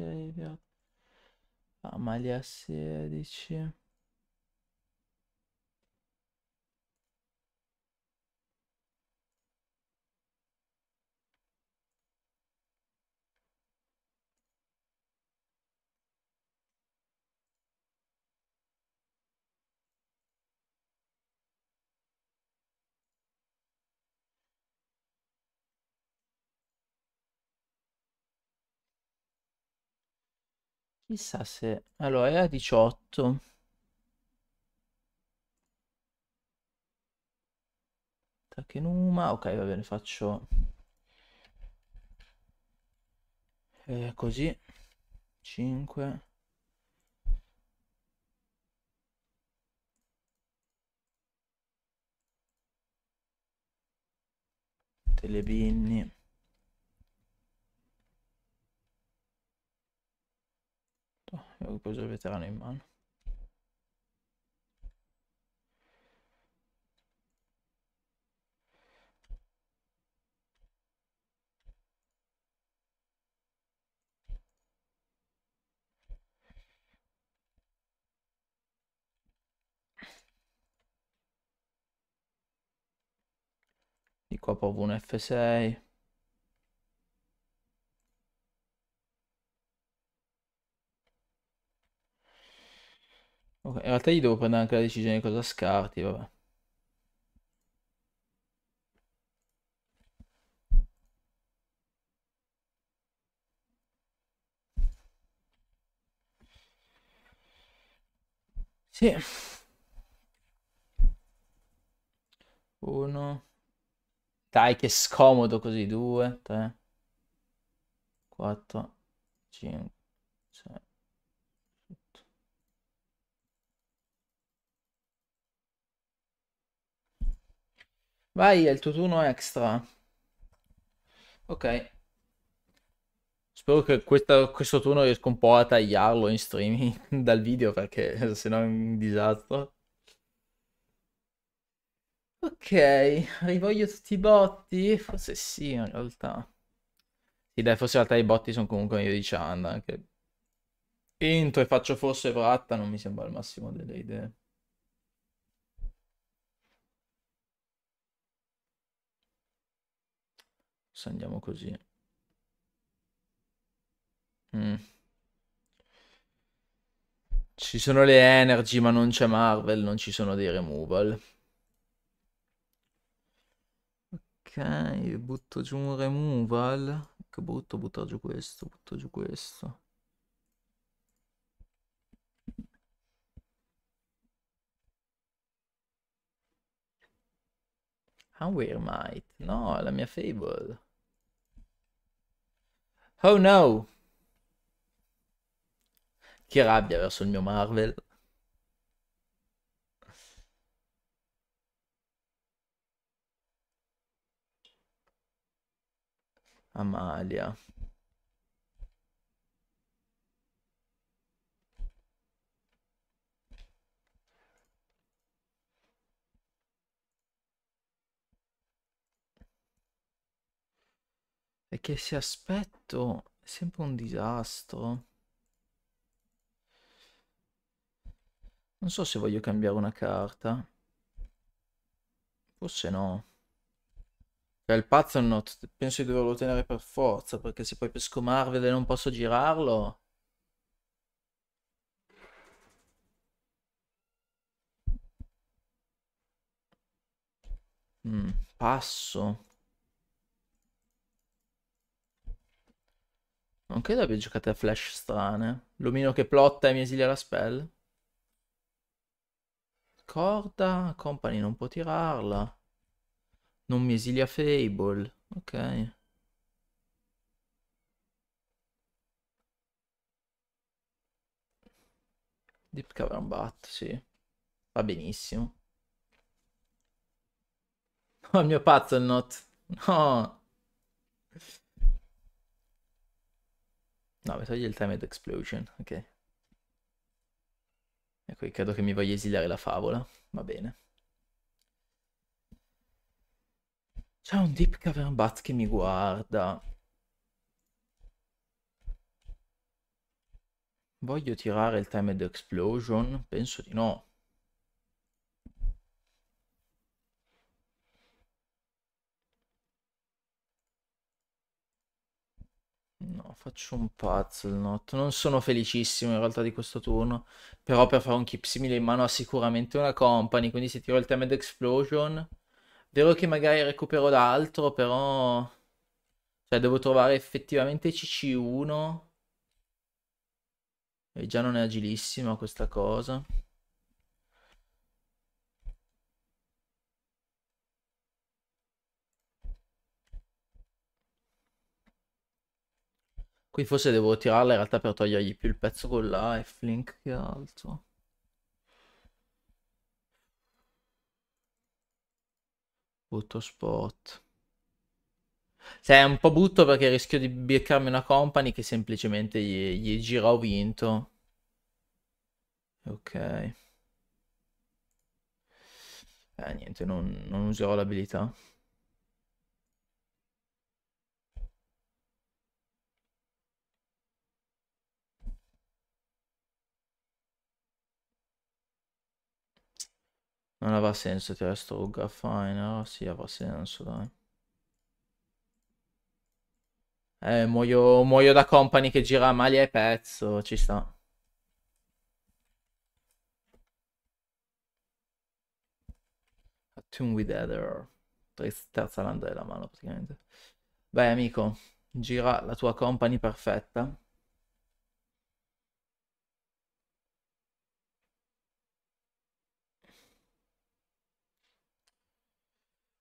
Ah, maglia 16. Chissà se... Allora, era 18. Takenuma. Ok, va bene, faccio... Eh, così. 5. Telebinni. Avevo preso il veterano in mano. Di qua provo un F6. Okay, in realtà gli devo prendere anche la decisione di cosa scarti, vabbè. Sì. Uno. Dai, che scomodo così. Due, tre, quattro, cinque. Vai al tuo turno extra. Ok. Spero che questa, questo turno riesco un po' a tagliarlo in streaming dal video perché sennò è un disastro. Ok, rivoglio tutti i botti? Forse sì in realtà. Sì dai, forse in realtà i botti sono comunque io di Chan. Che... Entro e faccio forse Vratta non mi sembra il massimo delle idee. se andiamo così. Mm. Ci sono le energy, ma non c'è Marvel, non ci sono dei removal. Ok, butto giù un removal. Che brutto buttare giù questo, butto giù questo. Unwear ah, Might. No, è la mia Fable. Oh no! Che rabbia verso il mio Marvel. Amalia. che se aspetto è sempre un disastro. Non so se voglio cambiare una carta. Forse no. Cioè il pazzo not, penso di doverlo tenere per forza, perché se poi pesco Marvel e non posso girarlo... Mm, passo. Non credo abbia giocato a flash strane. Lumino che plotta e mi esilia la spell. Corda, company non può tirarla. Non mi esilia Fable. Ok. Deep Cavern Bat, sì. Va benissimo. Oh, il mio pazzo il not. No. No, mi togli il time timed explosion, ok. Ecco, credo che mi voglia esiliare la favola, va bene. C'è un Deep Cavern Bat che mi guarda. Voglio tirare il time timed explosion? Penso di no. Faccio un pazzo il notto. Non sono felicissimo in realtà di questo turno. Però per fare un keep simile in mano ha sicuramente una company. Quindi se tiro il tema d'explosion. Vero che magari recupero l'altro, però... Cioè, devo trovare effettivamente CC1. E già non è agilissima questa cosa. Qui forse devo tirarla in realtà per togliergli più il pezzo con la e Flink che altro. Butto spot. Se cioè, è un po' butto perché rischio di beccarmi una company che semplicemente gli, gli gira ho vinto. Ok. Eh niente, non, non userò l'abilità. Non aveva senso tirare sto Gaffina. Sì, aveva senso, dai. Eh, muoio, muoio da company che gira maglia e pezzo, ci sta. Tune with Heather. Terza landa della mano praticamente. Beh amico, gira la tua company perfetta.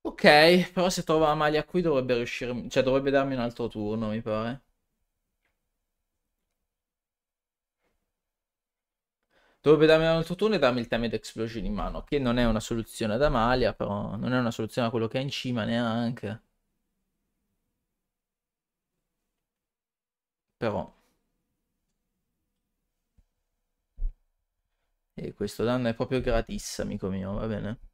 Ok, però se trova la maglia qui dovrebbe riuscire... Cioè, dovrebbe darmi un altro turno, mi pare. Dovrebbe darmi un altro turno e darmi il Temed Explosion in mano, che non è una soluzione da maglia, però non è una soluzione a quello che è in cima neanche. Però... E questo danno è proprio gratis, amico mio, va bene?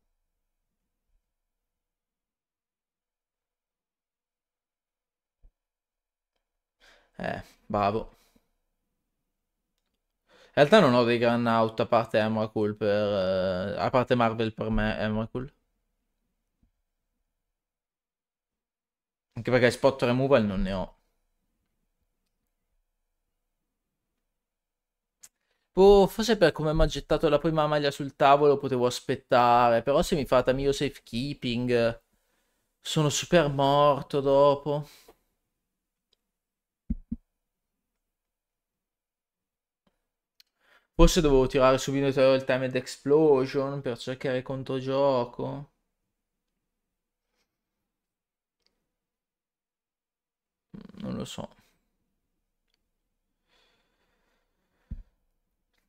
Eh, bravo. In realtà non ho dei gran out a parte Emrakul per... Uh, a parte Marvel per me, Emrakul. Anche perché spot removal non ne ho. Boh, forse per come mi ha gettato la prima maglia sul tavolo potevo aspettare, però se mi fate mio safekeeping sono super morto dopo. Forse dovevo tirare subito il Timed Explosion per cercare controgioco. Non lo so.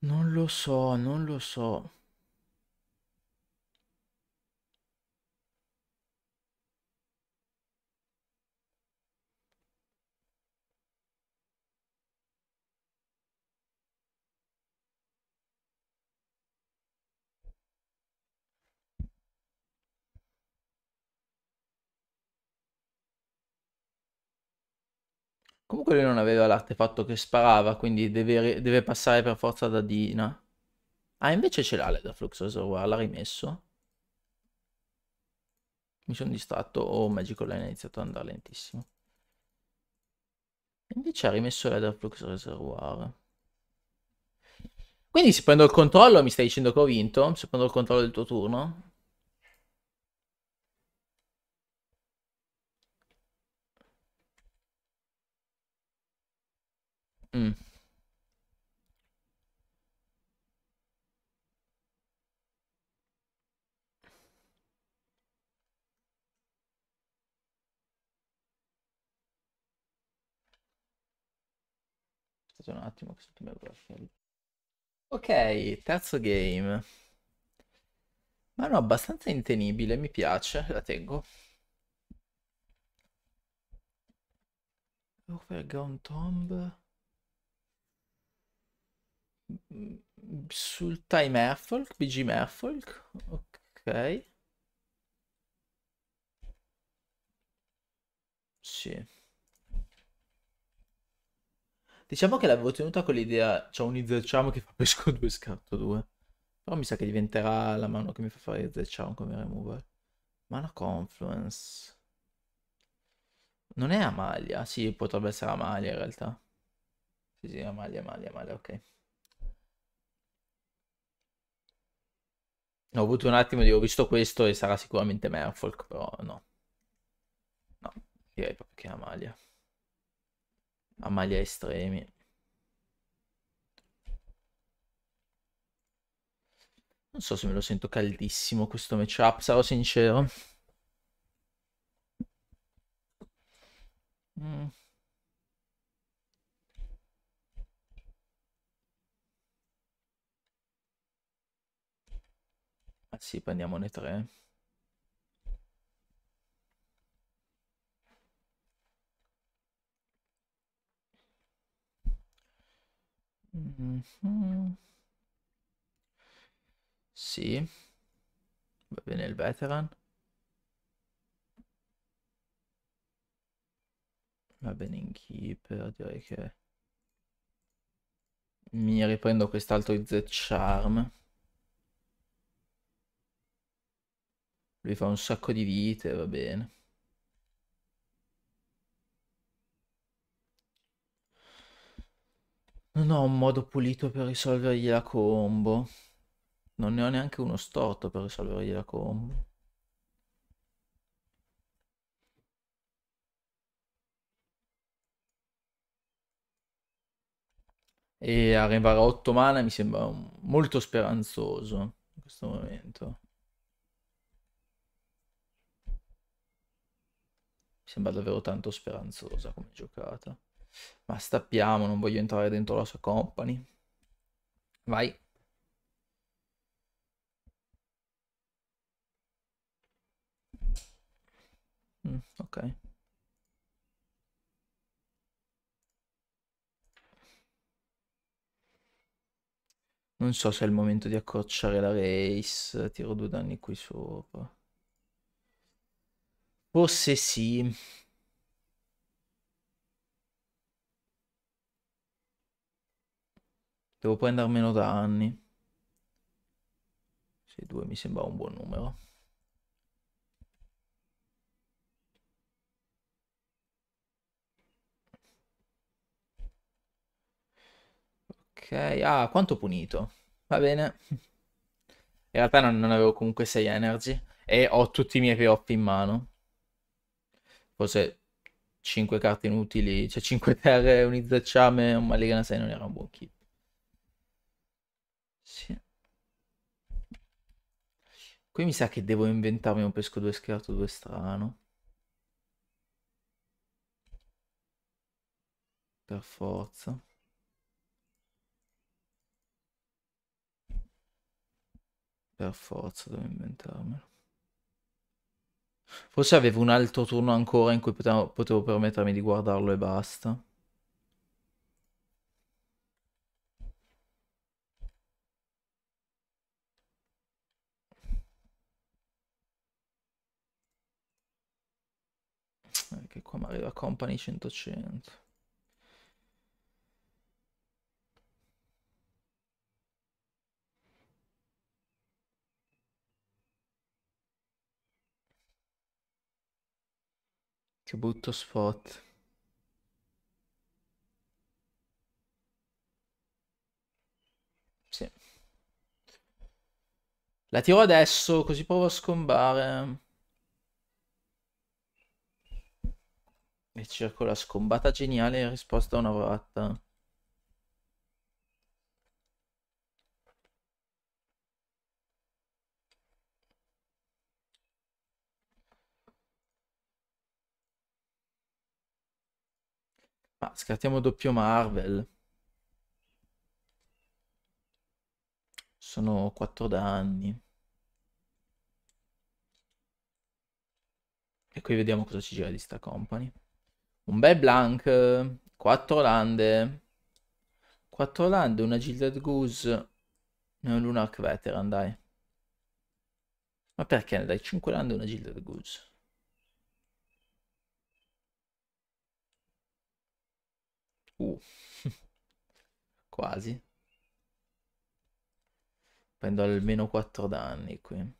Non lo so, non lo so. Comunque lui non aveva l'artefatto che sparava, quindi deve, deve passare per forza da Dina. Ah, invece ce l'ha l'Edaflux Reservoir, l'ha rimesso. Mi sono distratto, oh, Magical Line ha iniziato ad andare lentissimo. Invece ha rimesso l'Edaflux Reservoir. Quindi se prendo il controllo, mi stai dicendo che ho vinto? Se prendo il controllo del tuo turno? un attimo che sotto mio Ok, terzo game. Mano abbastanza intenibile, mi piace, la tengo. Overground oh, Tomb. Sul Time Airfolk, BG Merfolk. Ok. Sì. Diciamo che l'avevo tenuta con l'idea, c'ho un Izerciamo che fa pesco 2 scarto 2. Però mi sa che diventerà la mano che mi fa fare Izerciamo come removal. Mana Confluence. Non è Amalia? Sì, potrebbe essere Amalia in realtà. Sì, sì, Amalia, Amalia, Amalia, ok. Ho avuto un attimo di ho visto questo e sarà sicuramente Merfolk, però no. No, direi proprio che è Amalia a mali estremi. Non so se me lo sento caldissimo questo matchup, sarò sincero. Mm. Ah sì, prendiamone tre. Mhm. Sì, va bene il veteran. Va bene in keeper, direi che mi riprendo quest'altro Z Charm. Lui fa un sacco di vite, va bene. Non ho un modo pulito per risolvergli la combo. Non ne ho neanche uno storto per risolvergli la combo. E arrivare a 8 mana mi sembra molto speranzoso in questo momento. Mi sembra davvero tanto speranzosa come giocata. Ma stappiamo, non voglio entrare dentro la sua company. Vai. Mm, ok. Non so se è il momento di accorciare la race. Tiro due danni qui sopra. Forse sì. Devo prendermelo da anni. Sì, due mi sembra un buon numero. Ok, ah, quanto punito. Va bene. In realtà non, non avevo comunque 6 energy e ho tutti i miei payoff in mano. Forse 5 carte inutili, cioè 5 terre, un izzacciame, un maligana 6 non era un buon kit. Qui mi sa che devo inventarmi un pesco 2 scherzo 2 strano. Per forza. Per forza devo inventarmelo. Forse avevo un altro turno ancora in cui potevo, potevo permettermi di guardarlo e basta. Come arriva Company 100. Che brutto spot. La tiro adesso così provo a scombare. E cerco la scombata geniale in risposta a una volta. Ma scattiamo doppio Marvel. Sono 4 danni. E qui vediamo cosa ci gira di sta company. Un bel blank. 4 lande. 4 lande, una Gilded Goose. E un Lunark Veteran, dai. Ma perché ne dai 5 lande e una Gilded Goose? Uh. Quasi. Prendo almeno 4 danni qui.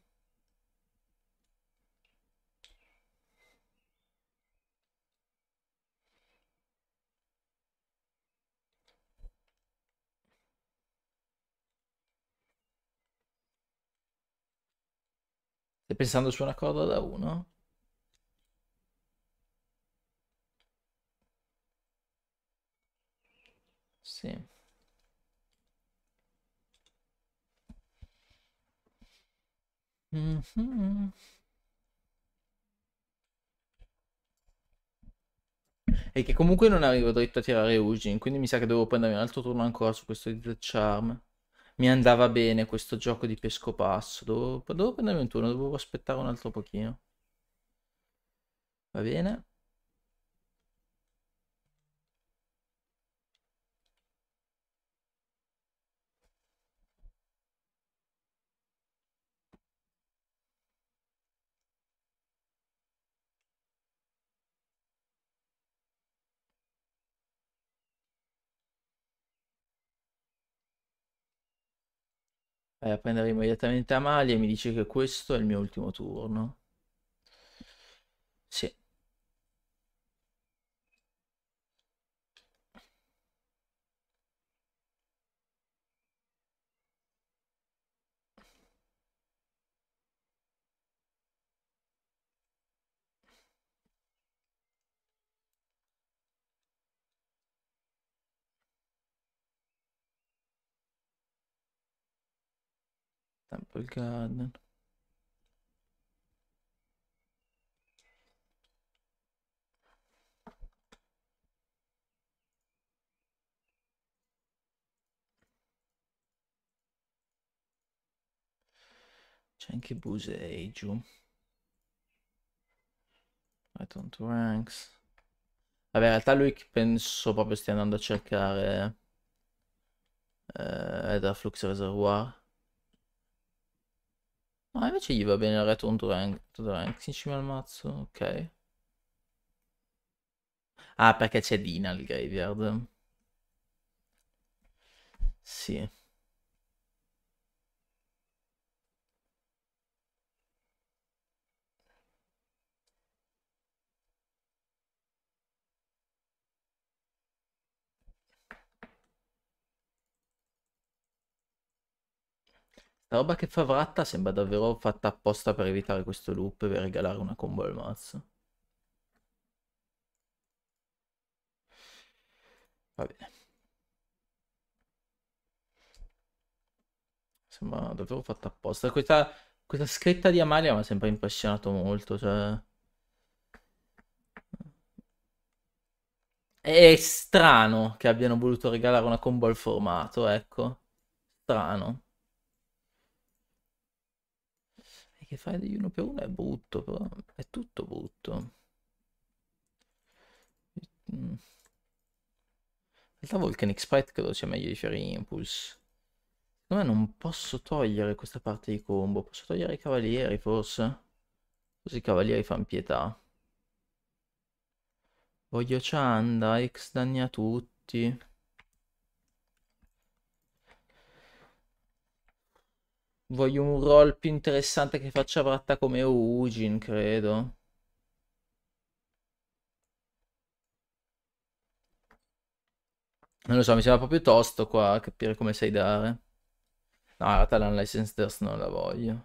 Stai pensando su una corda da uno? Sì. Mm -hmm. E che comunque non arrivo dritto a tirare Ugin, quindi mi sa che devo prendere un altro turno ancora su questo Death Charm mi andava bene questo gioco di pescopasso. Dovevo, dovevo prendere un turno, dovevo aspettare un altro pochino. Va bene. a prendere immediatamente Amalia e mi dice che questo è il mio ultimo turno. Sì. Garden. C'è anche Busei giù. Python to ranks. Vabbè, in realtà lui penso proprio stia andando a cercare... Eh, da Flux Reservoir. Ah, invece gli va bene il Return to Rank, to rank in cima al mazzo, ok. Ah, perché c'è Dina al graveyard. Sì. La roba che fa Vratta sembra davvero fatta apposta per evitare questo loop e regalare una combo al mazzo. Va bene. Sembra davvero fatta apposta. Questa, questa scritta di Amalia mi ha sempre impressionato molto, cioè... È strano che abbiano voluto regalare una combo al formato, ecco. Strano. che fare degli uno per uno è butto però è tutto butto In realtà Volcanic Sprite credo sia meglio di Fairy Impulse. Secondo me non posso togliere questa parte di combo. Posso togliere i cavalieri forse? Così i cavalieri fanno pietà. Voglio Chanda, X danni a tutti. Voglio un roll più interessante che faccia fratta come Ugin, credo. Non lo so, mi sembra proprio tosto qua a capire come sai dare. No, in realtà l'unlicensed Thirst non la voglio.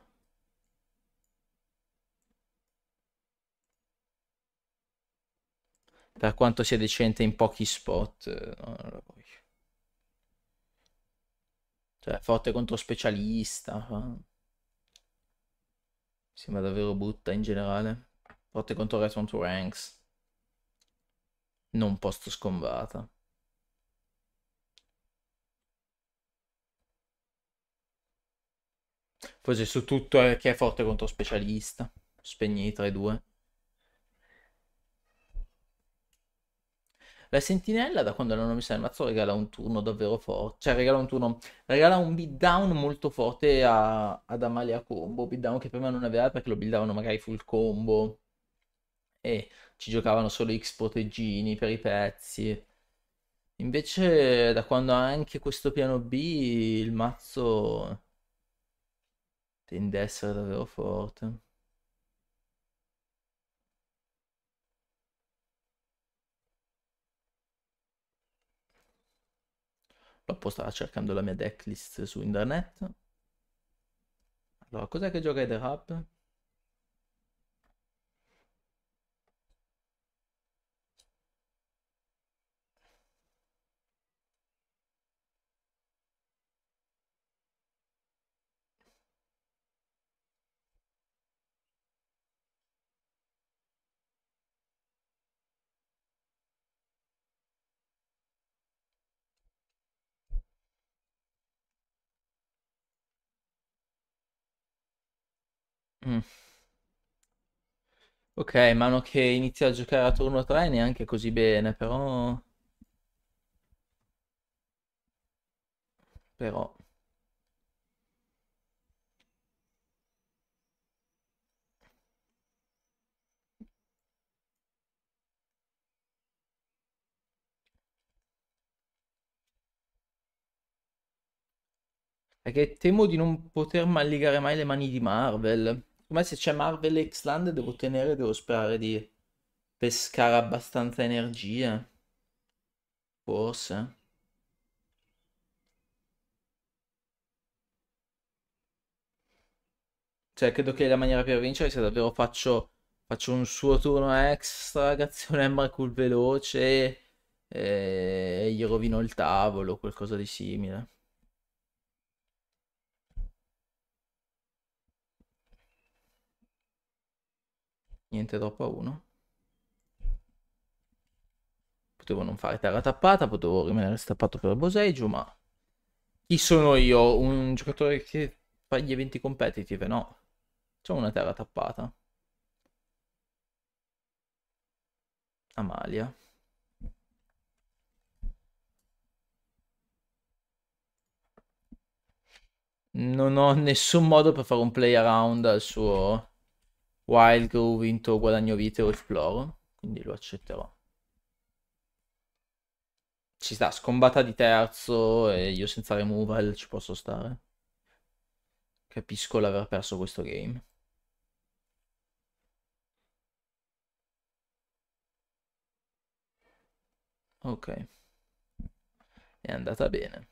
Per quanto sia decente in pochi spot, no, eh, non la voglio. Cioè, forte contro specialista. Sembra davvero brutta in generale. Forte contro Return to Ranks. Non posto scombata. Forse su tutto è che è forte contro specialista. Spegni tra i due. La sentinella, da quando l'hanno messa al mazzo, regala un turno davvero forte. Cioè, regala un turno. Regala un beatdown molto forte a, ad Amalia Combo. Beatdown che prima non aveva perché lo buildavano magari full combo. E ci giocavano solo X proteggini per i pezzi. Invece, da quando ha anche questo piano B, il mazzo tende ad essere davvero forte. Purtroppo stava cercando la mia decklist su internet. Allora, cos'è che gioca The Hub? Mm. Ok, mano che inizia a giocare a turno 3 neanche così bene, però... Però... Perché temo di non poter malligare mai le mani di Marvel. Come se c'è Marvel e X-Land devo tenere, devo sperare di pescare abbastanza energia. Forse. Cioè, credo che la maniera per vincere sia davvero faccio, faccio un suo turno extra, ragazzi, un Emrakul veloce e... Eh, e gli rovino il tavolo, qualcosa di simile. Niente troppo a 1. Potevo non fare terra tappata, potevo rimanere stappato per Boseiju, ma chi sono io? Un giocatore che fa gli eventi competitive? No. C'ho una terra tappata. Amalia. Non ho nessun modo per fare un play around al suo Wild Grow vinto guadagno vite o esploro, quindi lo accetterò. Ci sta, scombata di terzo e io senza removal ci posso stare. Capisco l'aver perso questo game. Ok. È andata bene.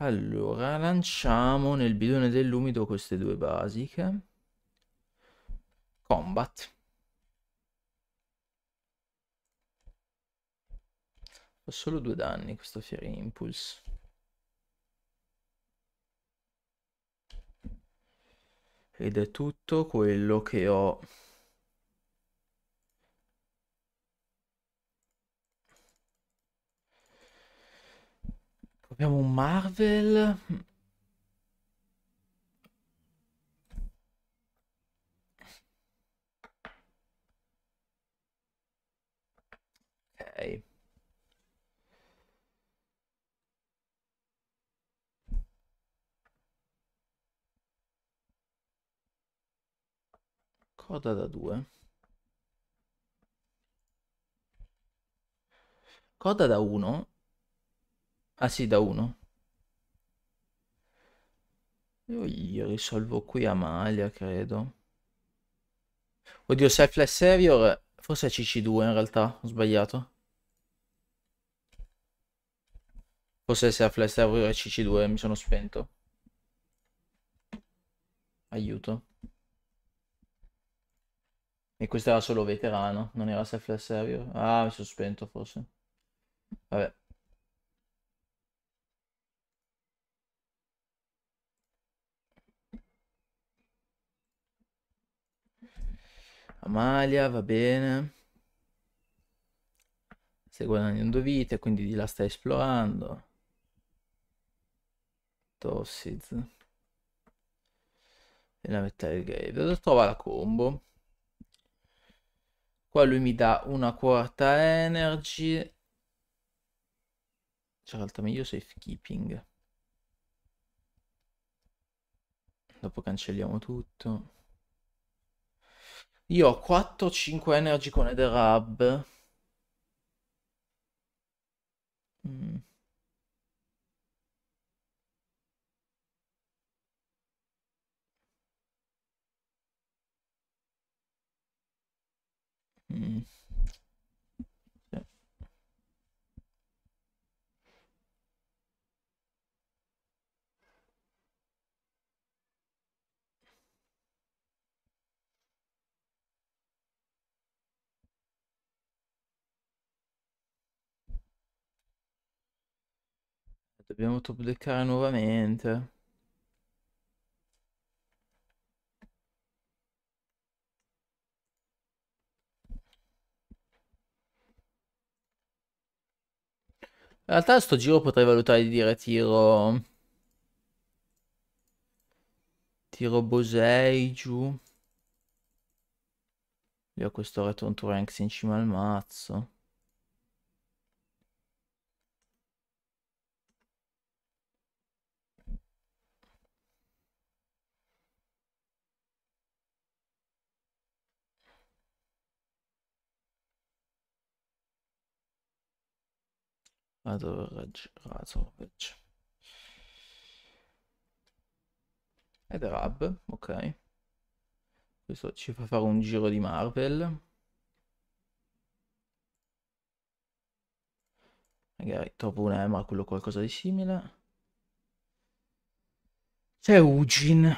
Allora, lanciamo nel bidone dell'umido queste due basiche. Combat. Fa solo due danni questo Fiery Impulse. Ed è tutto quello che ho Abbiamo un Marvel. Ok. Coda da due. Coda da uno Ah sì, da 1. Io gli risolvo qui a maglia, credo. Oddio, Selfless Savior, forse è CC2 in realtà, ho sbagliato. Forse Selfless Savior è CC2, mi sono spento. Aiuto. E questo era solo veterano, non era Selfless Savior. Ah, mi sono spento forse. Vabbè. Amalia, va bene. Stai guadagnando vite, quindi di là stai esplorando. Tossiz. E la metà il grave. Trova la combo. Qua lui mi dà una quarta energy. Cioè, realtà meglio safekeeping. Dopo cancelliamo tutto. Io ho 4-5 energy con Ederab. Mm. Mm. Dobbiamo top deckare nuovamente. In realtà sto giro potrei valutare di dire tiro... Tiro Bosei giù. Io ho questo return to ranks in cima al mazzo. Radorovic, Radorovic. Ah, Ed è Rab, ok. Questo ci fa fare un giro di Marvel. Magari trovo un Emrakul o qualcosa di simile. C'è Ugin.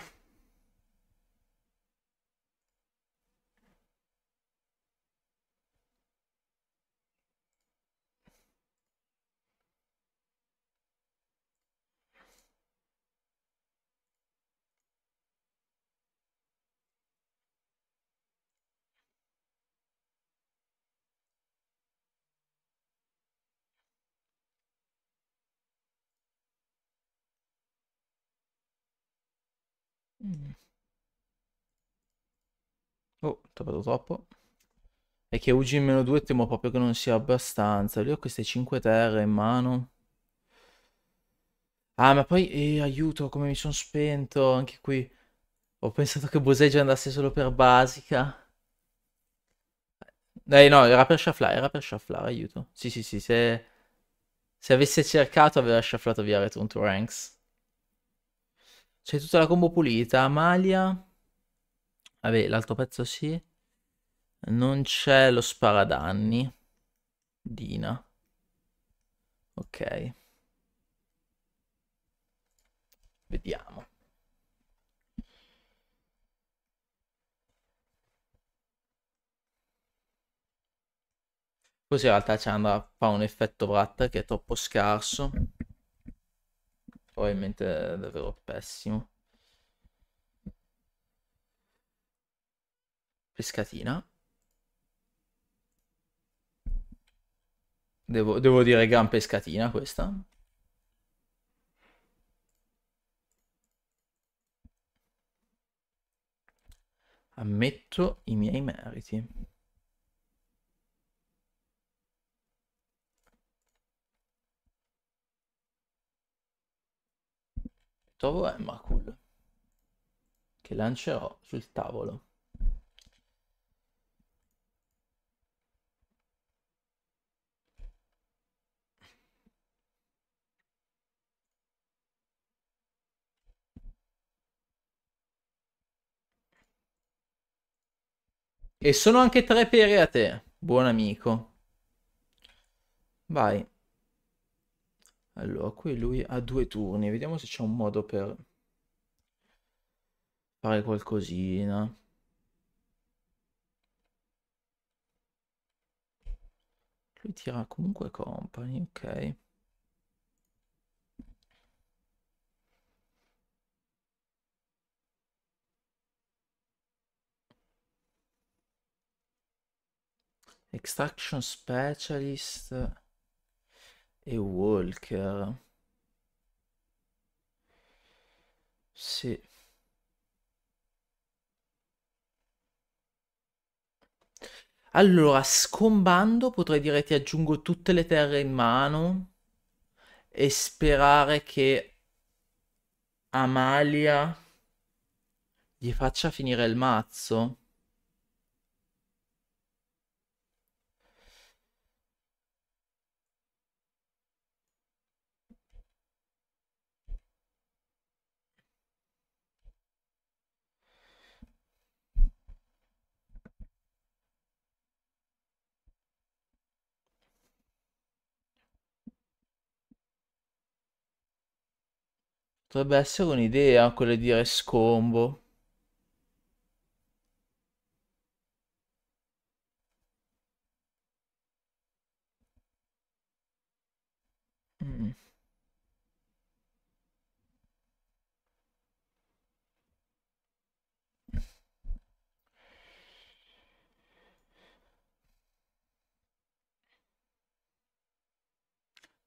Mm. Oh, ho tappato troppo. E che UG in meno 2 temo proprio che non sia abbastanza. Lì ho queste 5 terre in mano. Ah, ma poi, eh, aiuto, come mi sono spento anche qui. Ho pensato che Boseggio andasse solo per basica. Eh no, era per shufflare, era per shufflare, aiuto. Sì, sì, sì, se, se avesse cercato aveva shufflato via Return to Ranks. C'è tutta la combo pulita. Amalia. Vabbè, l'altro pezzo sì. Non c'è lo sparadanni. Dina. Ok. Vediamo. Così in realtà ci andrà, a fare un effetto Brat che è troppo scarso probabilmente è davvero pessimo. Pescatina. Devo, devo dire gran pescatina questa. Ammetto i miei meriti. Trovo Emrakul, eh, che lancerò sul tavolo. E sono anche tre pere a te, buon amico. Vai. Allora, qui lui ha due turni, vediamo se c'è un modo per fare qualcosina. Lui tira comunque company, ok. Extraction Specialist e Walker. Sì. Allora, scombando potrei dire ti aggiungo tutte le terre in mano e sperare che Amalia gli faccia finire il mazzo. Potrebbe essere un'idea quella di dire scombo. Mm.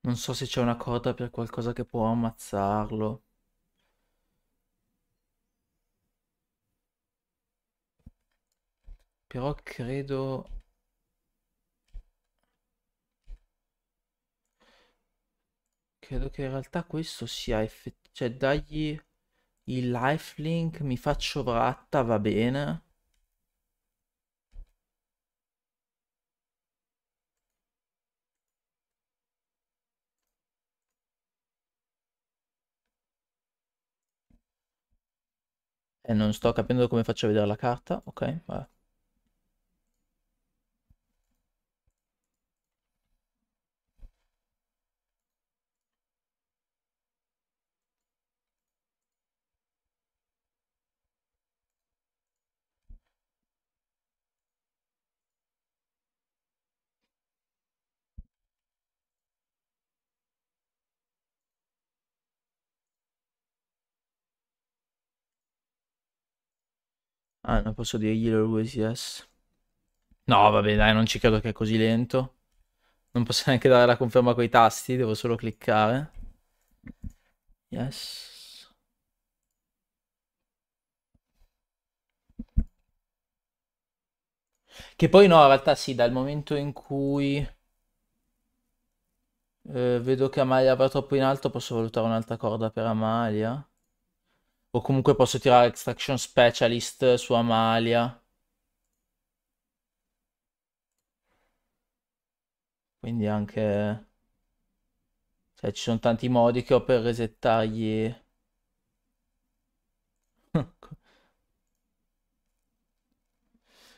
Non so se c'è una corda per qualcosa che può ammazzarlo. Però credo... Credo che in realtà questo sia effettivamente... Cioè, dagli il lifelink, mi faccio vratta, va bene. E eh, non sto capendo come faccio a vedere la carta. Ok, vabbè. Ah, non posso dirglielo lui, yes. No, vabbè, dai, non ci credo che è così lento. Non posso neanche dare la conferma con i tasti, devo solo cliccare. Yes. Che poi no, in realtà sì, dal momento in cui eh, vedo che Amalia va troppo in alto posso valutare un'altra corda per Amalia. O comunque posso tirare Extraction Specialist su Amalia. Quindi anche... Cioè ci sono tanti modi che ho per resettargli...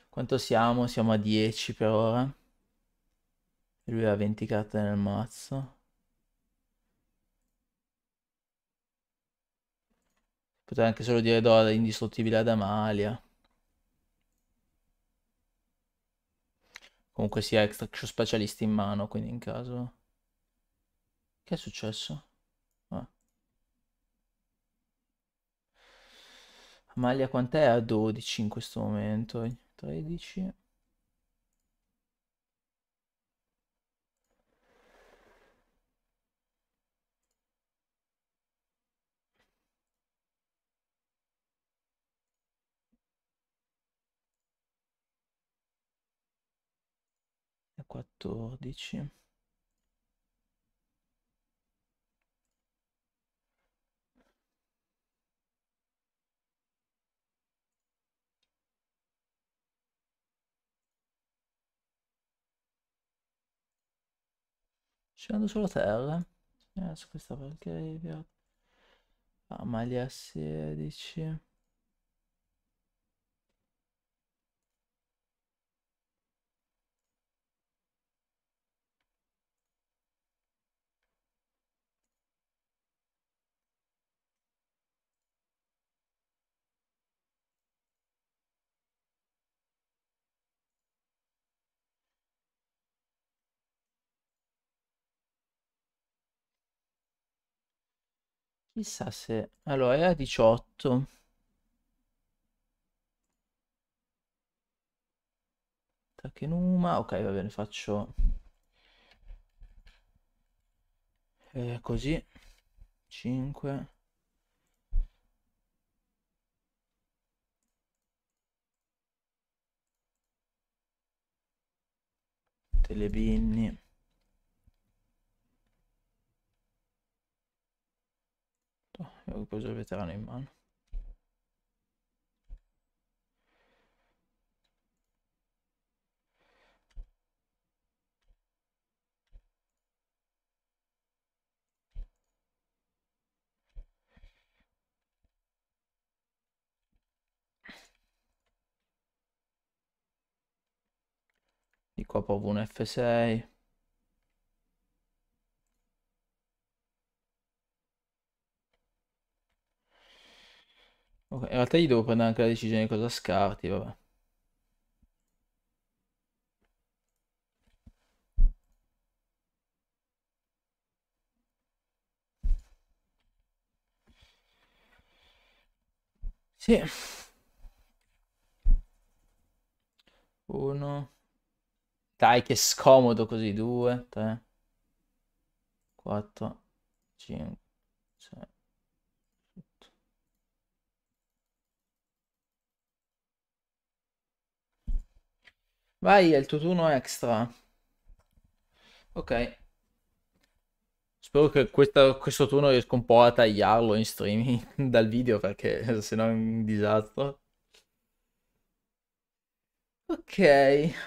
Quanto siamo? Siamo a 10 per ora. lui ha 20 carte nel mazzo. Potrei anche solo dire Dora, indistruttibile ad Amalia. Comunque sia ha Extraction Specialist in mano, quindi in caso... Che è successo? Ah. Amalia quant'è? A 12 in questo momento. 13... 14 Scendo sulla terra. Adesso eh, questa va Ah, maglia 16. Chissà se... Allora, è a 18. Takenuma. Ok, va bene, faccio... Eh, così. 5. Telebinni. bello che preso il veterano in mano. Di qua provo un F6. Okay, in realtà gli devo prendere anche la decisione di cosa scarti, vabbè. Sì. Uno. Dai, che scomodo così. Due, tre, quattro, cinque. Vai, è il tuo turno extra. Ok. Spero che questa, questo turno riesco un po' a tagliarlo in streaming dal video perché sennò è un disastro. Ok,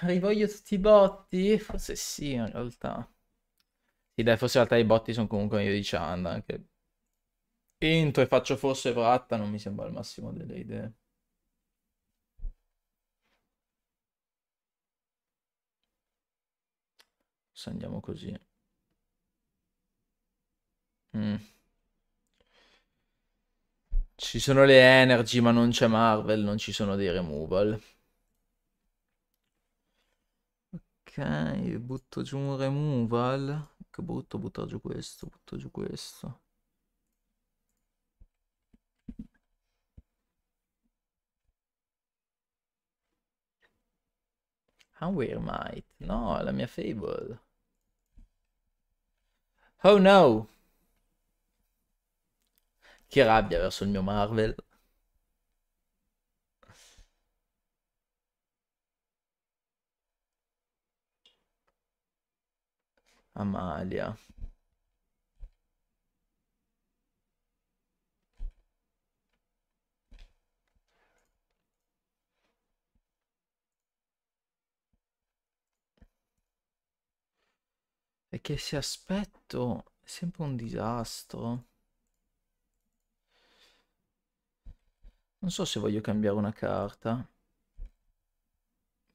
rivoglio tutti i botti? Forse sì, in realtà. Sì, dai, forse in realtà i botti sono comunque meglio di Chanda. Anche. Entro e faccio forse Pratta, non mi sembra il massimo delle idee. se andiamo così. Mm. Ci sono le energy, ma non c'è Marvel, non ci sono dei removal. Ok, butto giù un removal. Che brutto buttare giù questo, butto giù questo. How we're might? No, la mia fable. Oh no! Che rabbia verso il mio Marvel. Amalia. è che se aspetto è sempre un disastro. Non so se voglio cambiare una carta.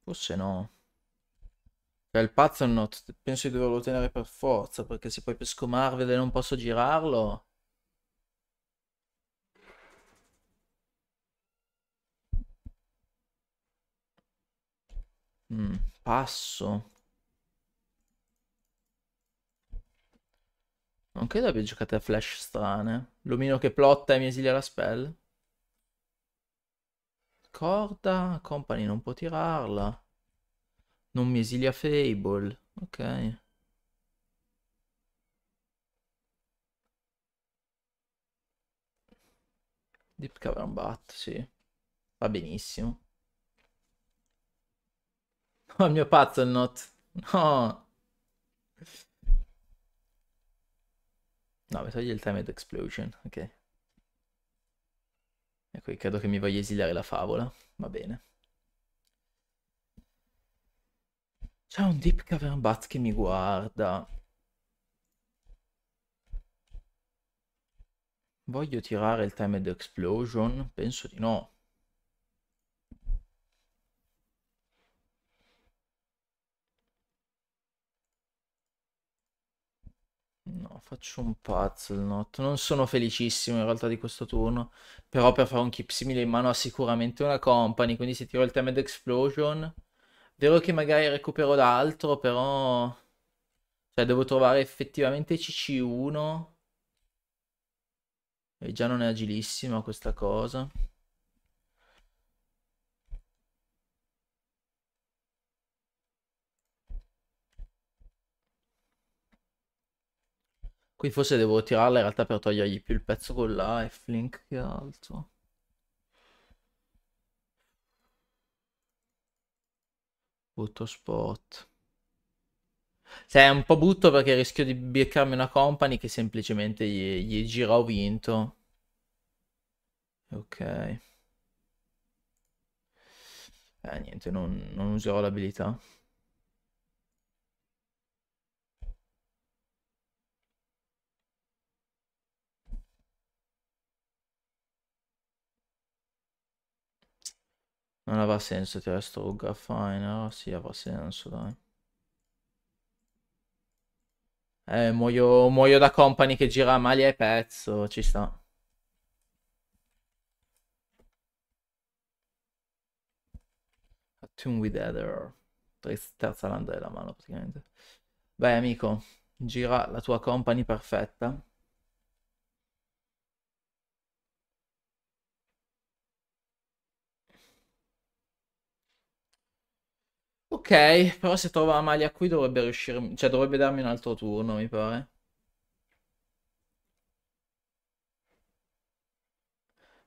Forse no. Cioè il pazzo no, penso di doverlo tenere per forza, perché se poi pesco Marvel e non posso girarlo... Mm, passo. Non credo abbia giocato a flash strane. L'omino che plotta e mi esilia la spell. Corda, company non può tirarla. Non mi esilia Fable. Ok. Deep Cavern Bat, sì. Va benissimo. Oh, il mio pazzo il not. No. No, mi togli il time timed explosion, ok. E ecco, qui credo che mi voglia esiliare la favola, va bene. C'è un Deep Cavern Bat che mi guarda. Voglio tirare il time timed explosion? Penso di no. faccio un pazzo il not. Non sono felicissimo in realtà di questo turno. Però per fare un keep simile in mano ha sicuramente una company. Quindi se tiro il Temed Explosion. Vero che magari recupero l'altro, però... Cioè devo trovare effettivamente CC1. E già non è agilissima questa cosa. Qui forse devo tirarla in realtà per togliergli più il pezzo con la e flink che altro. Butto spot. Cioè è un po' butto perché rischio di beccarmi una company che semplicemente gli, gli gira ho vinto. Ok. Eh niente, non, non userò l'abilità. Non aveva senso tirare sto Garfiner. Sì, aveva senso, dai. Eh, muoio, muoio da company che gira maglia e pezzo, ci sta. Tune with Heather. Terza landa della mano praticamente. Beh amico, gira la tua company perfetta. Ok, però se trova la maglia qui dovrebbe riuscire... Cioè, dovrebbe darmi un altro turno, mi pare.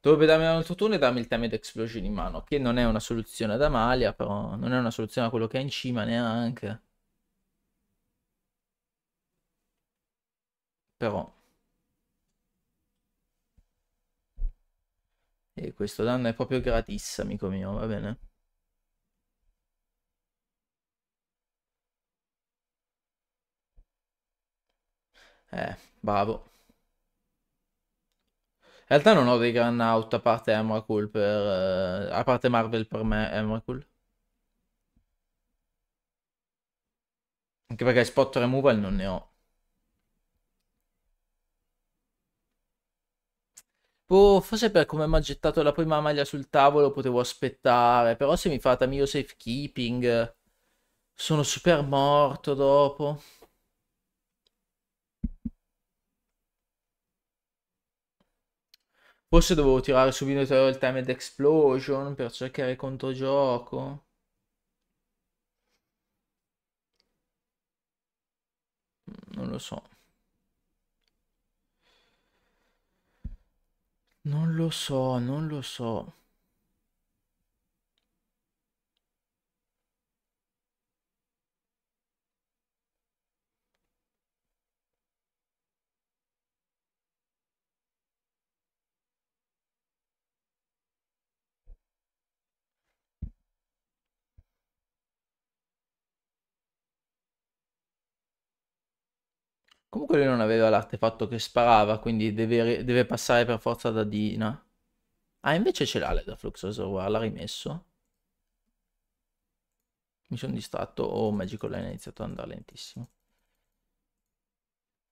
Dovrebbe darmi un altro turno e darmi il Tamed Explosion in mano, che non è una soluzione ad Amalia, però non è una soluzione a quello che è in cima neanche. Però... E questo danno è proprio gratis, amico mio, va bene? Eh, bravo. In realtà non ho dei gran out a parte Emrakul per... Eh, a parte Marvel per me, Emrakul. Anche perché spot removal non ne ho. Boh, forse per come mi ha gettato la prima maglia sul tavolo potevo aspettare, però se mi fate mio safekeeping sono super morto dopo. Forse dovevo tirare subito il time Timed Explosion per cercare controgioco. Non lo so. Non lo so, non lo so. Comunque lui non aveva l'artefatto che sparava, quindi deve, deve passare per forza da Dina. Ah, invece ce l'ha da Flux Reservoir, l'ha rimesso. Mi sono distratto, oh, Magical Line ha iniziato ad andare lentissimo.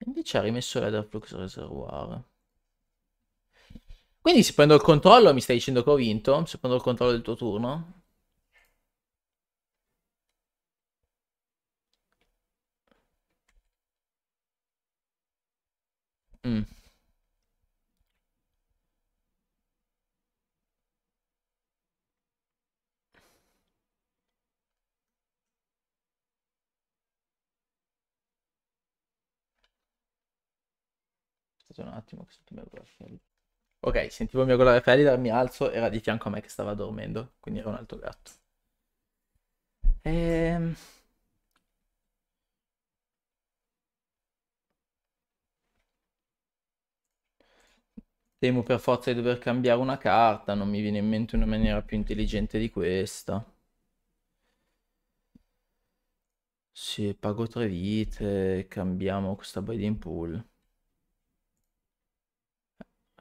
Invece ha rimesso l'Edda Flux Reservoir. Quindi se prendo il controllo, mi stai dicendo che ho vinto? Se prendo il controllo del tuo turno? Mm. un attimo che sento mia gola Ok, sentivo il mio gola ferita, mi alzo, era di fianco a me che stava dormendo, quindi era un altro gatto. Ehm... Temo per forza di dover cambiare una carta, non mi viene in mente una maniera più intelligente di questa. Sì, pago tre vite, cambiamo questa Biden Pool.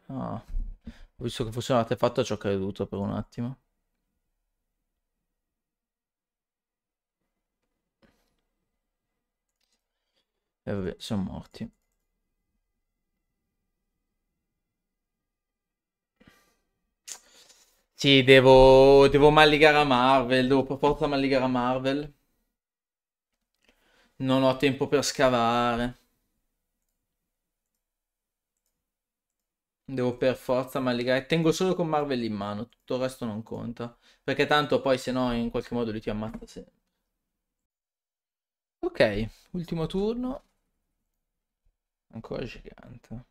Ah, ho visto che fosse un artefatto, ci ho creduto per un attimo. E eh, vabbè, sono morti. Sì, devo, devo malligare a Marvel, devo per forza malligare a Marvel. Non ho tempo per scavare. Devo per forza malligare. Tengo solo con Marvel in mano, tutto il resto non conta. Perché tanto poi se no in qualche modo li ti ammazza sempre. Ok, ultimo turno. Ancora gigante.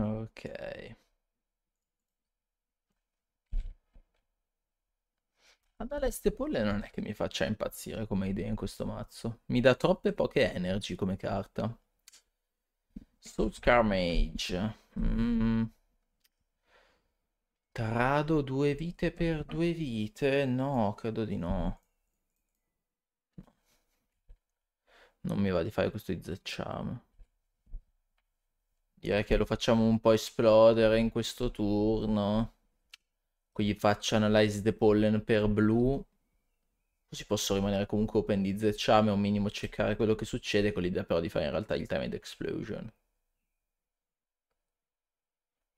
Ok. Adale Polle non è che mi faccia impazzire come idea in questo mazzo. Mi dà troppe poche energy come carta. Soul Scarmage. Mm. Trado due vite per due vite? No, credo di no. Non mi va di fare questo Charm. Direi che lo facciamo un po' esplodere in questo turno. Qui faccio Analyze the Pollen per blu. Così posso rimanere comunque open di Zecciame, un minimo cercare quello che succede, con l'idea però di fare in realtà il Timed Explosion.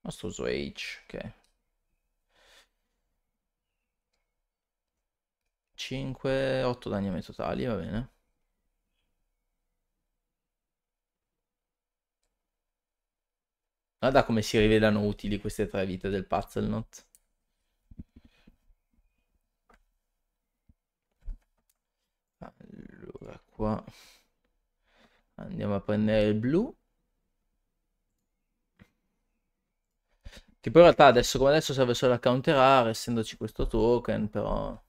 Nostro uso H, ok. 5, 8 danni a me totali, va bene. Guarda come si rivelano utili queste tre vite del puzzle not. Allora qua andiamo a prendere il blu. Che poi in realtà adesso come adesso serve solo a counterare, essendoci questo token, però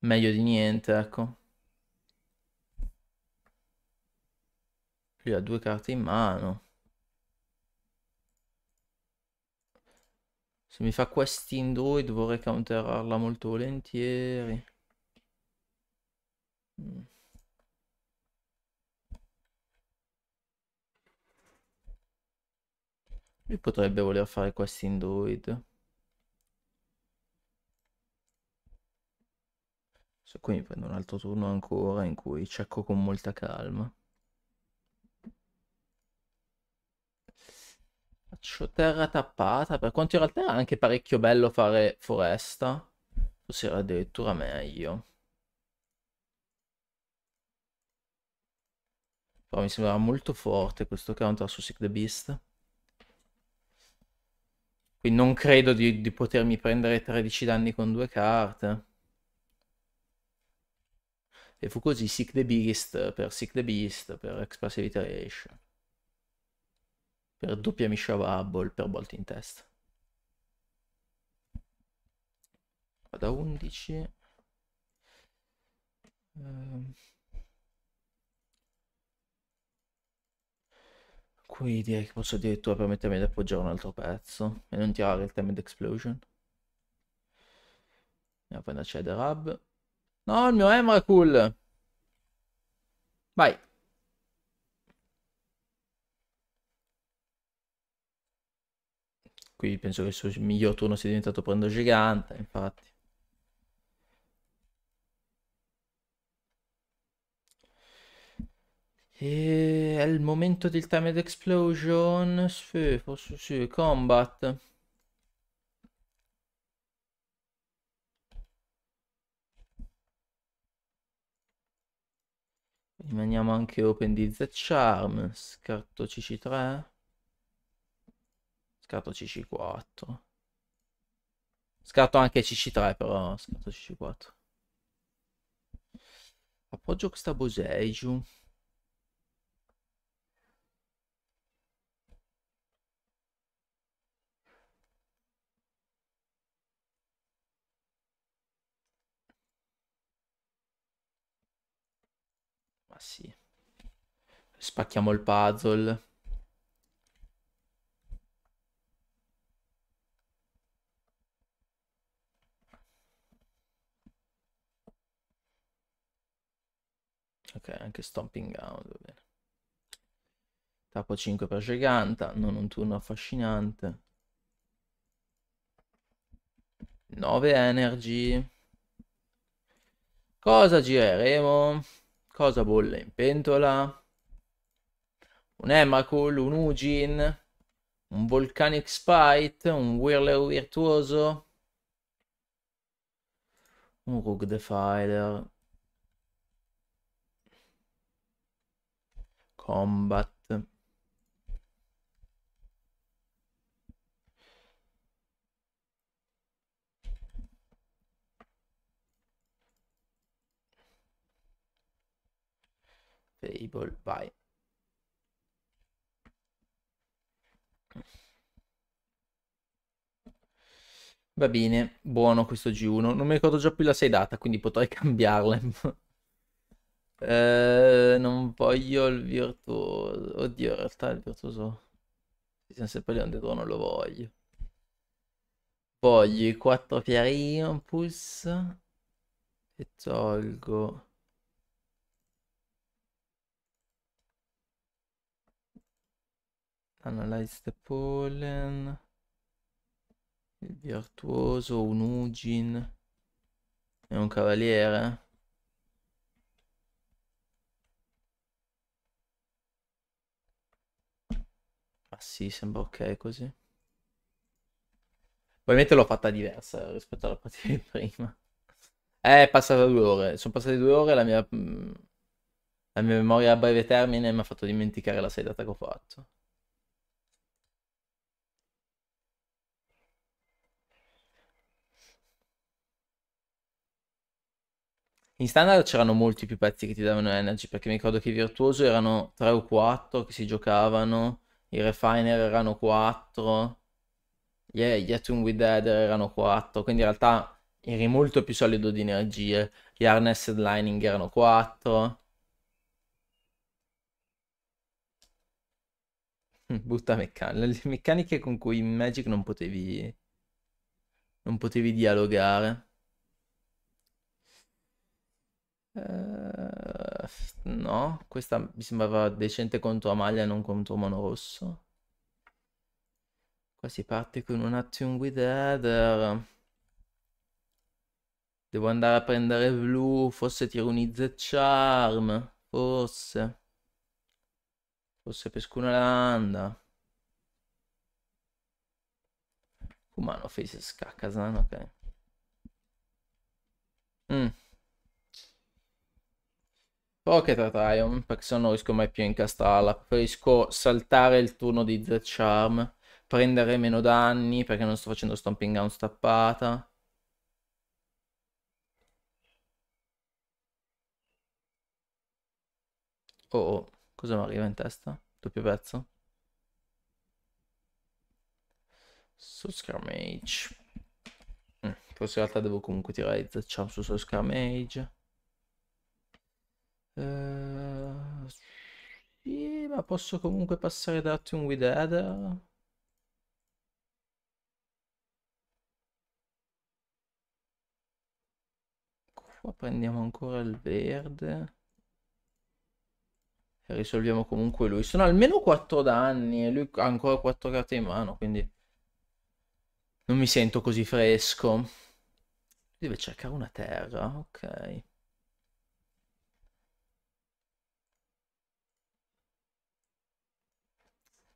meglio di niente, ecco. Lui ha due carte in mano. Se mi fa questi induid vorrei counterarla molto volentieri. Mm. Lui potrebbe voler fare questi induid. So, qui mi prendo un altro turno ancora in cui cerco con molta calma. faccio terra tappata, per quanto in realtà è anche parecchio bello fare foresta, forse era addirittura meglio. Però mi sembrava molto forte questo counter su Sick the Beast. quindi non credo di, di potermi prendere 13 danni con due carte. E fu così Sick the Beast per Sick the Beast per Expressive Iteration per doppia miscela Hubble per volte in test. Vado a 11. Ehm. Qui direi che posso addirittura permettermi di appoggiare un altro pezzo e non tirare il Timed Explosion. Andiamo a prendere Cheddar Hub. No, il mio cool Vai! Qui penso che il suo miglior turno sia diventato prendo gigante, infatti. E è il momento del timed explosion. Sì, forse sì, combat. Rimaniamo anche open di The Charm, scarto CC3. Scatto CC4. Scatto anche CC3 però, scatto CC4. Appoggio questa Bosei giù. Ma sì. Spacchiamo il puzzle. Ok, anche Stomping Ground, va bene. Tappo 5 per Giganta, non un turno affascinante. 9 energy. Cosa gireremo? Cosa bolle in pentola? Un Emrakul, un Ugin, un Volcanic Spite, un Whirler Virtuoso, un Rook Defiler. Combat. Fable, vai. Va bene, buono questo G1. Non mi ricordo già più la sei data, quindi potrei cambiarla. Eh, non voglio il virtuoso. Oddio, in realtà il virtuoso. Stiamo sempre lì dentro, non lo voglio. Voglio i 4 fiari Impulse. E tolgo. Analyze the pollen. Il virtuoso, un Ugin. E un cavaliere. sì, sembra ok così. Ovviamente l'ho fatta diversa rispetto alla partita di prima. Eh, è passata due ore. Sono passate due ore, la mia, mm, la mia memoria a breve termine mi ha fatto dimenticare la sedata che ho fatto. In standard c'erano molti più pezzi che ti davano energy, perché mi ricordo che i virtuoso erano 3 o 4 che si giocavano i refiner erano 4, gli yeah, with Header erano 4, quindi in realtà eri molto più solido di energie, gli Harnessed Lining erano 4. Butta meccanica, le meccaniche con cui in Magic non potevi, non potevi dialogare. Eh, no, questa mi sembrava decente contro Amalia, non contro Mono Rosso. Qua si parte con un action with header. Devo andare a prendere blu, forse tiro un Izze Charm, forse. Forse pesco una landa. Umano face scacca, ok. Mm. Poche tra Triumph, perché se no riesco mai più a incastrarla. Preferisco saltare il turno di The Charm, prendere meno danni perché non sto facendo Stomping Ground stappata. Oh, oh, cosa mi arriva in testa? Doppio pezzo? Soul Scarmage. Mm, forse in realtà devo comunque tirare The Charm su Soul Scarmage. Eh, sì, ma posso comunque passare da Atom with Header. Qua prendiamo ancora il verde. E risolviamo comunque lui. Sono almeno 4 danni e lui ha ancora 4 carte in mano, quindi... Non mi sento così fresco. Deve cercare una terra, ok.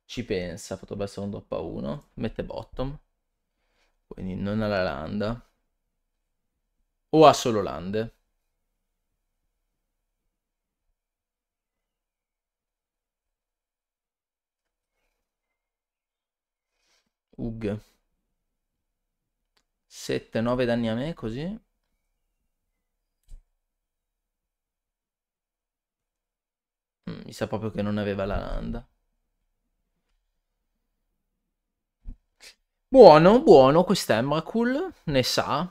ci pensa, potrebbe essere un doppa 1, mette bottom, quindi non ha la landa, o ha solo lande. Ug. 7, 9 danni a me, così. Mm, mi sa proprio che non aveva la landa. Buono, buono quest'Emrakul, ne sa.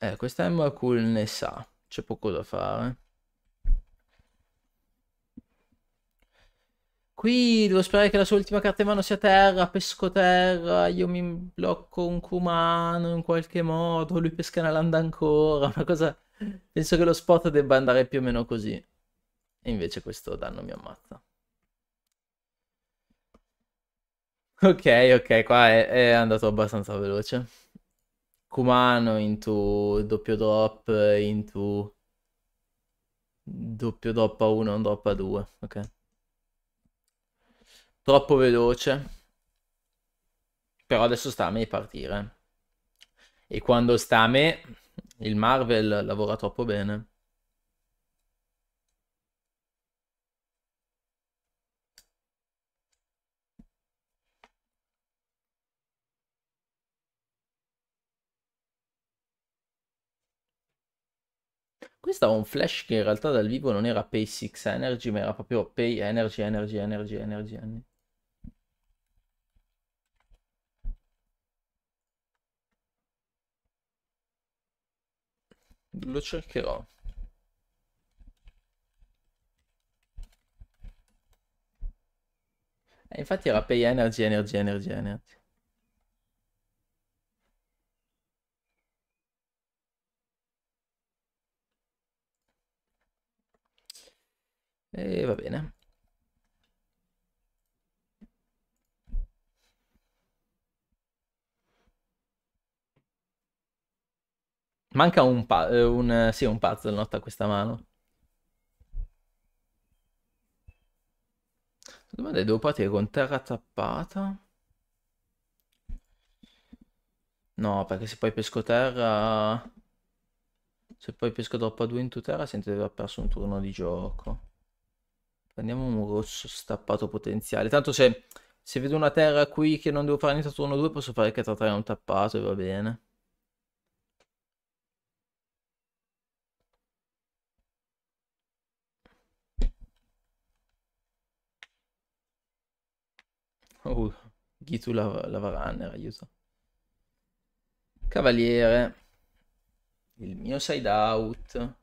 Eh, quest'Emrakul ne sa, c'è poco da fare. Qui devo sperare che la sua ultima carta in mano sia terra, pesco terra, io mi blocco un cumano in qualche modo, lui pesca una landa ancora, una cosa... Penso che lo spot debba andare più o meno così. E invece questo danno mi ammazza. Ok, ok, qua è, è andato abbastanza veloce. Kumano into doppio drop into doppio drop a 1, drop a 2, ok. Troppo veloce. Però adesso sta a me partire. E quando sta a me, il Marvel lavora troppo bene. Questo aveva un flash che in realtà dal vivo non era Pay 6 Energy, ma era proprio Pay Energy, Energy, Energy, Energy. energy. Lo cercherò. E eh, infatti era Pay Energy, Energy, Energy, Energy. E va bene. Manca un, pa- eh, un, sì, un puzzle notte a questa mano. Domanda è, devo partire con terra tappata? No, perché se poi pesco terra... Se poi pesco troppo a 2 in tutela, sento di aver perso un turno di gioco. Prendiamo un rosso stappato potenziale. Tanto se, se vedo una terra qui che non devo fare niente a turno 2 posso fare che trattare un tappato e va bene. Oh, Gitu Lav Lavaranner, aiuto. Cavaliere. Il mio side out.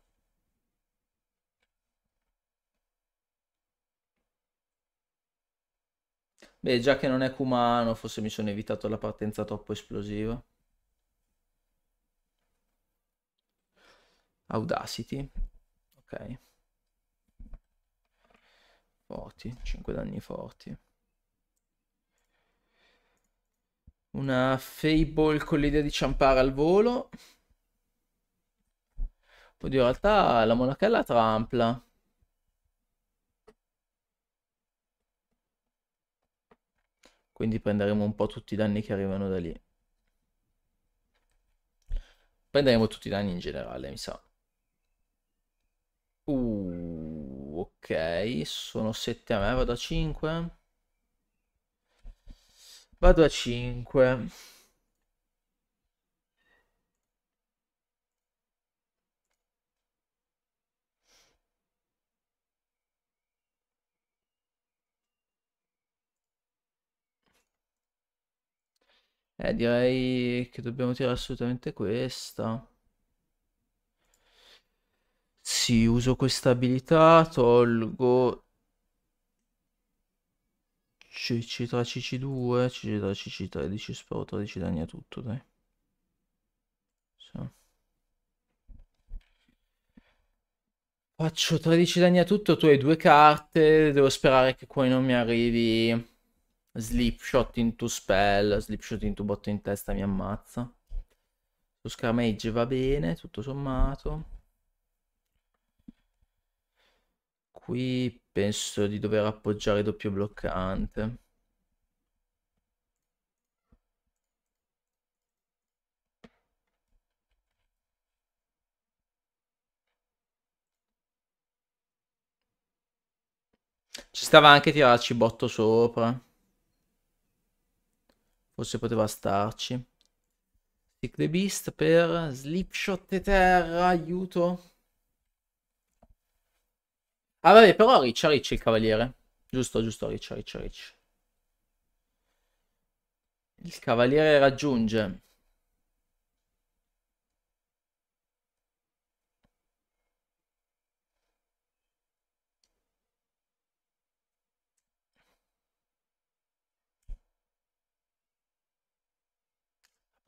Beh, già che non è Kumano, forse mi sono evitato la partenza troppo esplosiva. Audacity. Ok. Forti, 5 danni forti. Una Fable con l'idea di ciampare al volo. Oddio, in realtà la monachella trampla. quindi prenderemo un po' tutti i danni che arrivano da lì. Prenderemo tutti i danni in generale, mi sa. Uh, ok, sono 7 a me, vado a 5. Vado a 5. Eh, direi che dobbiamo tirare assolutamente questa. Sì, uso questa abilità, tolgo CC3, CC2, CC3, CC13, sparo 13 danni a tutto, dai. Faccio 13 danni a tutto, tu hai due carte, devo sperare che poi non mi arrivi Slipshot into spell, slipshot into botto in testa mi ammazza. Su scamage va bene, tutto sommato. Qui penso di dover appoggiare doppio bloccante. Ci stava anche tirarci botto sopra. Forse poteva starci. Stick the Beast per Slipshot e Terra, aiuto. Ah vabbè, però Riccia Riccia il cavaliere. Giusto, giusto, Riccia Riccia Riccia. Il cavaliere raggiunge.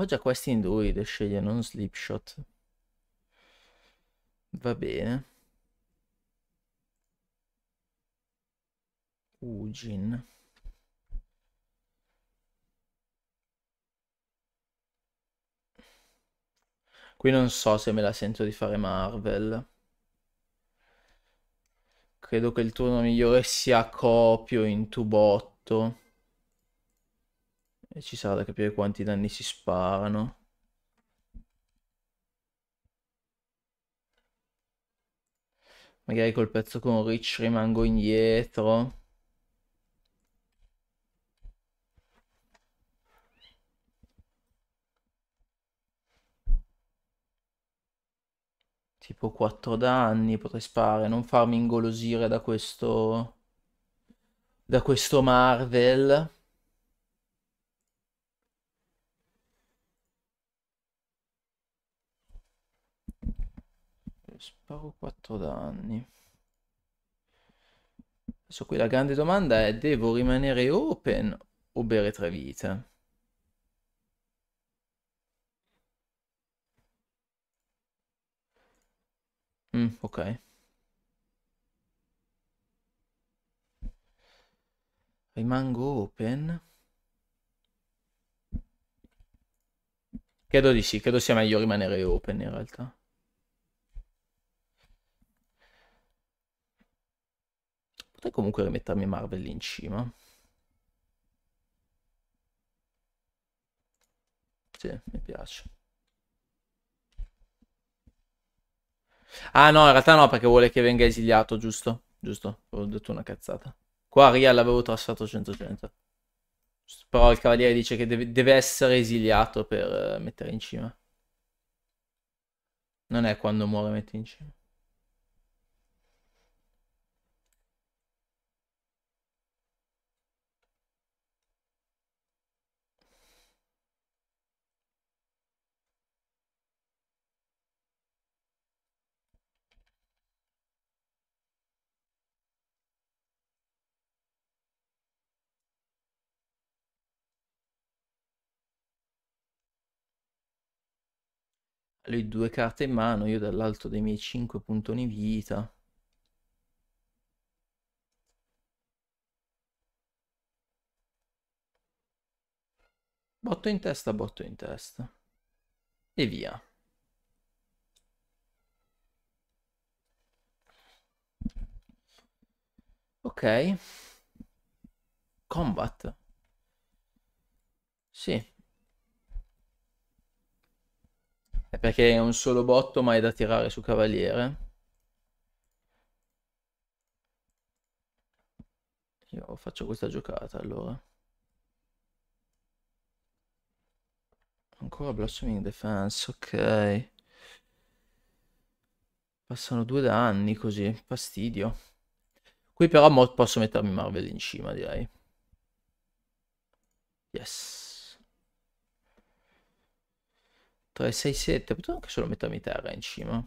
Ho già questi in due da scegliere, non slipshot. Va bene. Ugin. Qui non so se me la sento di fare Marvel. Credo che il turno migliore sia Copio in Tubotto. E ci sarà da capire quanti danni si sparano. Magari col pezzo con Rich rimango indietro. Tipo 4 danni potrei sparare, non farmi ingolosire da questo... da questo Marvel. Pago 4 danni. Adesso qui la grande domanda è devo rimanere open o bere 3 vite? Mm, ok. Rimango open. Credo di sì, credo sia meglio rimanere open in realtà. Potrei comunque rimettermi Marvel in cima. Sì, mi piace. Ah no, in realtà no, perché vuole che venga esiliato, giusto? Giusto, ho detto una cazzata. Qua Ria l'avevo trassato 100 Però il cavaliere dice che deve, deve essere esiliato per eh, mettere in cima. Non è quando muore metti in cima. lui due carte in mano, io dall'alto dei miei 5 puntoni vita. Botto in testa, botto in testa. E via. Ok. Combat. Sì. È perché è un solo botto ma è da tirare su cavaliere. Io faccio questa giocata allora. Ancora Blossoming Defense, ok. Passano due danni così, fastidio. Qui però posso mettermi Marvel in cima direi. Yes. 3, 6, 7, potremmo anche solo mettermi terra in cima.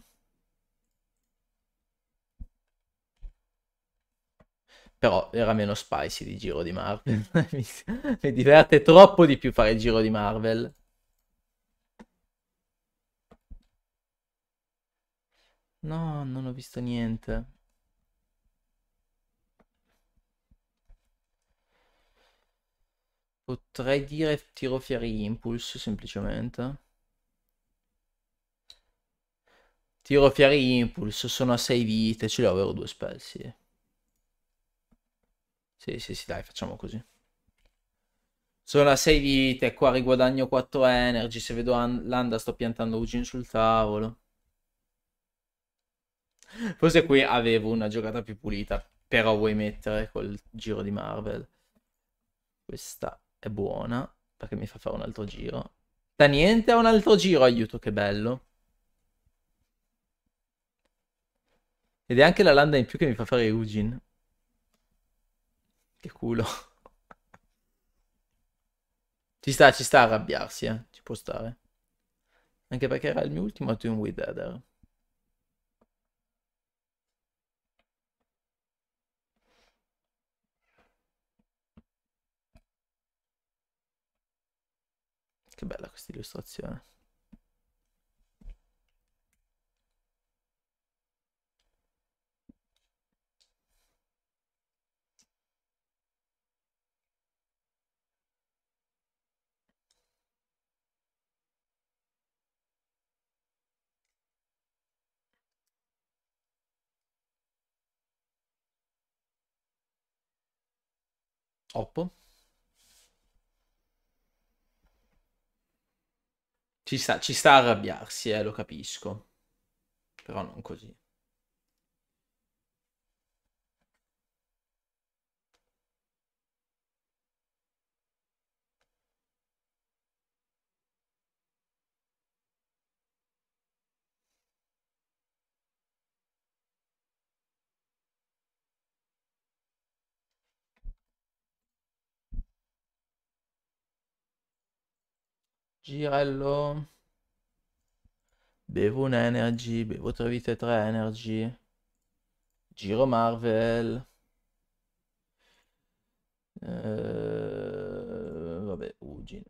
Però era meno spicy di giro di Marvel. mi, mi diverte troppo di più fare il giro di Marvel. No, non ho visto niente. Potrei dire tiro Fieri Impulse semplicemente. Tiro fiare impulso, sono a 6 vite, ce l'ho vero due spell, sì. Sì, sì, sì, dai, facciamo così. Sono a 6 vite, qua riguadagno 4 energy, se vedo l'anda sto piantando Ugin sul tavolo. Forse qui avevo una giocata più pulita, però vuoi mettere col giro di Marvel. Questa è buona, perché mi fa fare un altro giro. Da niente a un altro giro, aiuto, che bello. Ed è anche la landa in più che mi fa fare Eugene. Che culo. Ci sta, ci sta a arrabbiarsi, eh. Ci può stare. Anche perché era il mio ultimo Tomb Wither. Che bella questa illustrazione. Oppo. Ci sta, ci sta a arrabbiarsi, eh, lo capisco. Però non così. Girello. Bevo un energy, bevo tre vite e tre energy. Giro Marvel. Eh, vabbè, Ugin.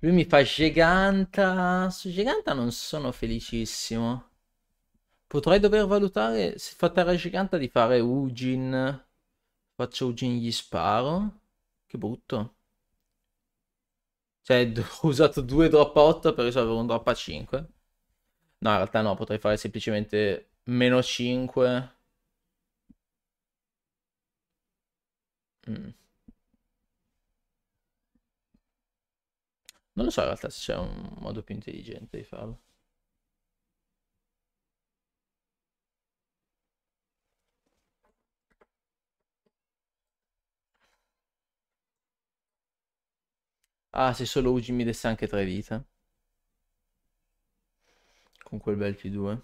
Lui mi fa Giganta. Su Giganta non sono felicissimo. Potrei dover valutare se fa Terra Giganta di fare Ugin Faccio Ugin gli sparo. Che brutto. Cioè, ho usato due droppa 8 per risolvere un droppa 5. No, in realtà no, potrei fare semplicemente meno 5. Mm. Non lo so in realtà se c'è un modo più intelligente di farlo. Ah, se solo Uji mi desse anche tre vite. Con quel bel P2.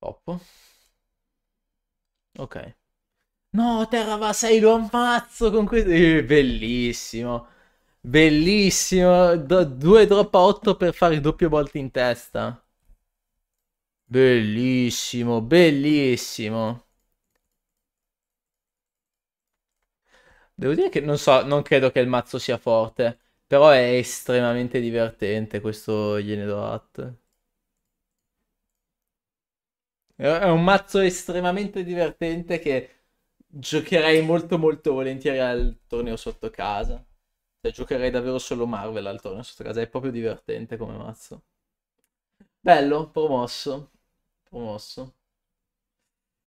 Troppo. Ok. No, Terra va, sei lo ammazzo con questo. Eh, bellissimo. Bellissimo. Do- due drop a 8 per fare il doppio volte in testa. Bellissimo, bellissimo. Devo dire che non so, non credo che il mazzo sia forte. Però è estremamente divertente questo gliene do atto. È un mazzo estremamente divertente che giocherei molto molto volentieri al torneo sotto casa. Cioè, giocherei davvero solo Marvel al torneo Sotterrasa. È proprio divertente come mazzo. Bello, promosso. Promosso.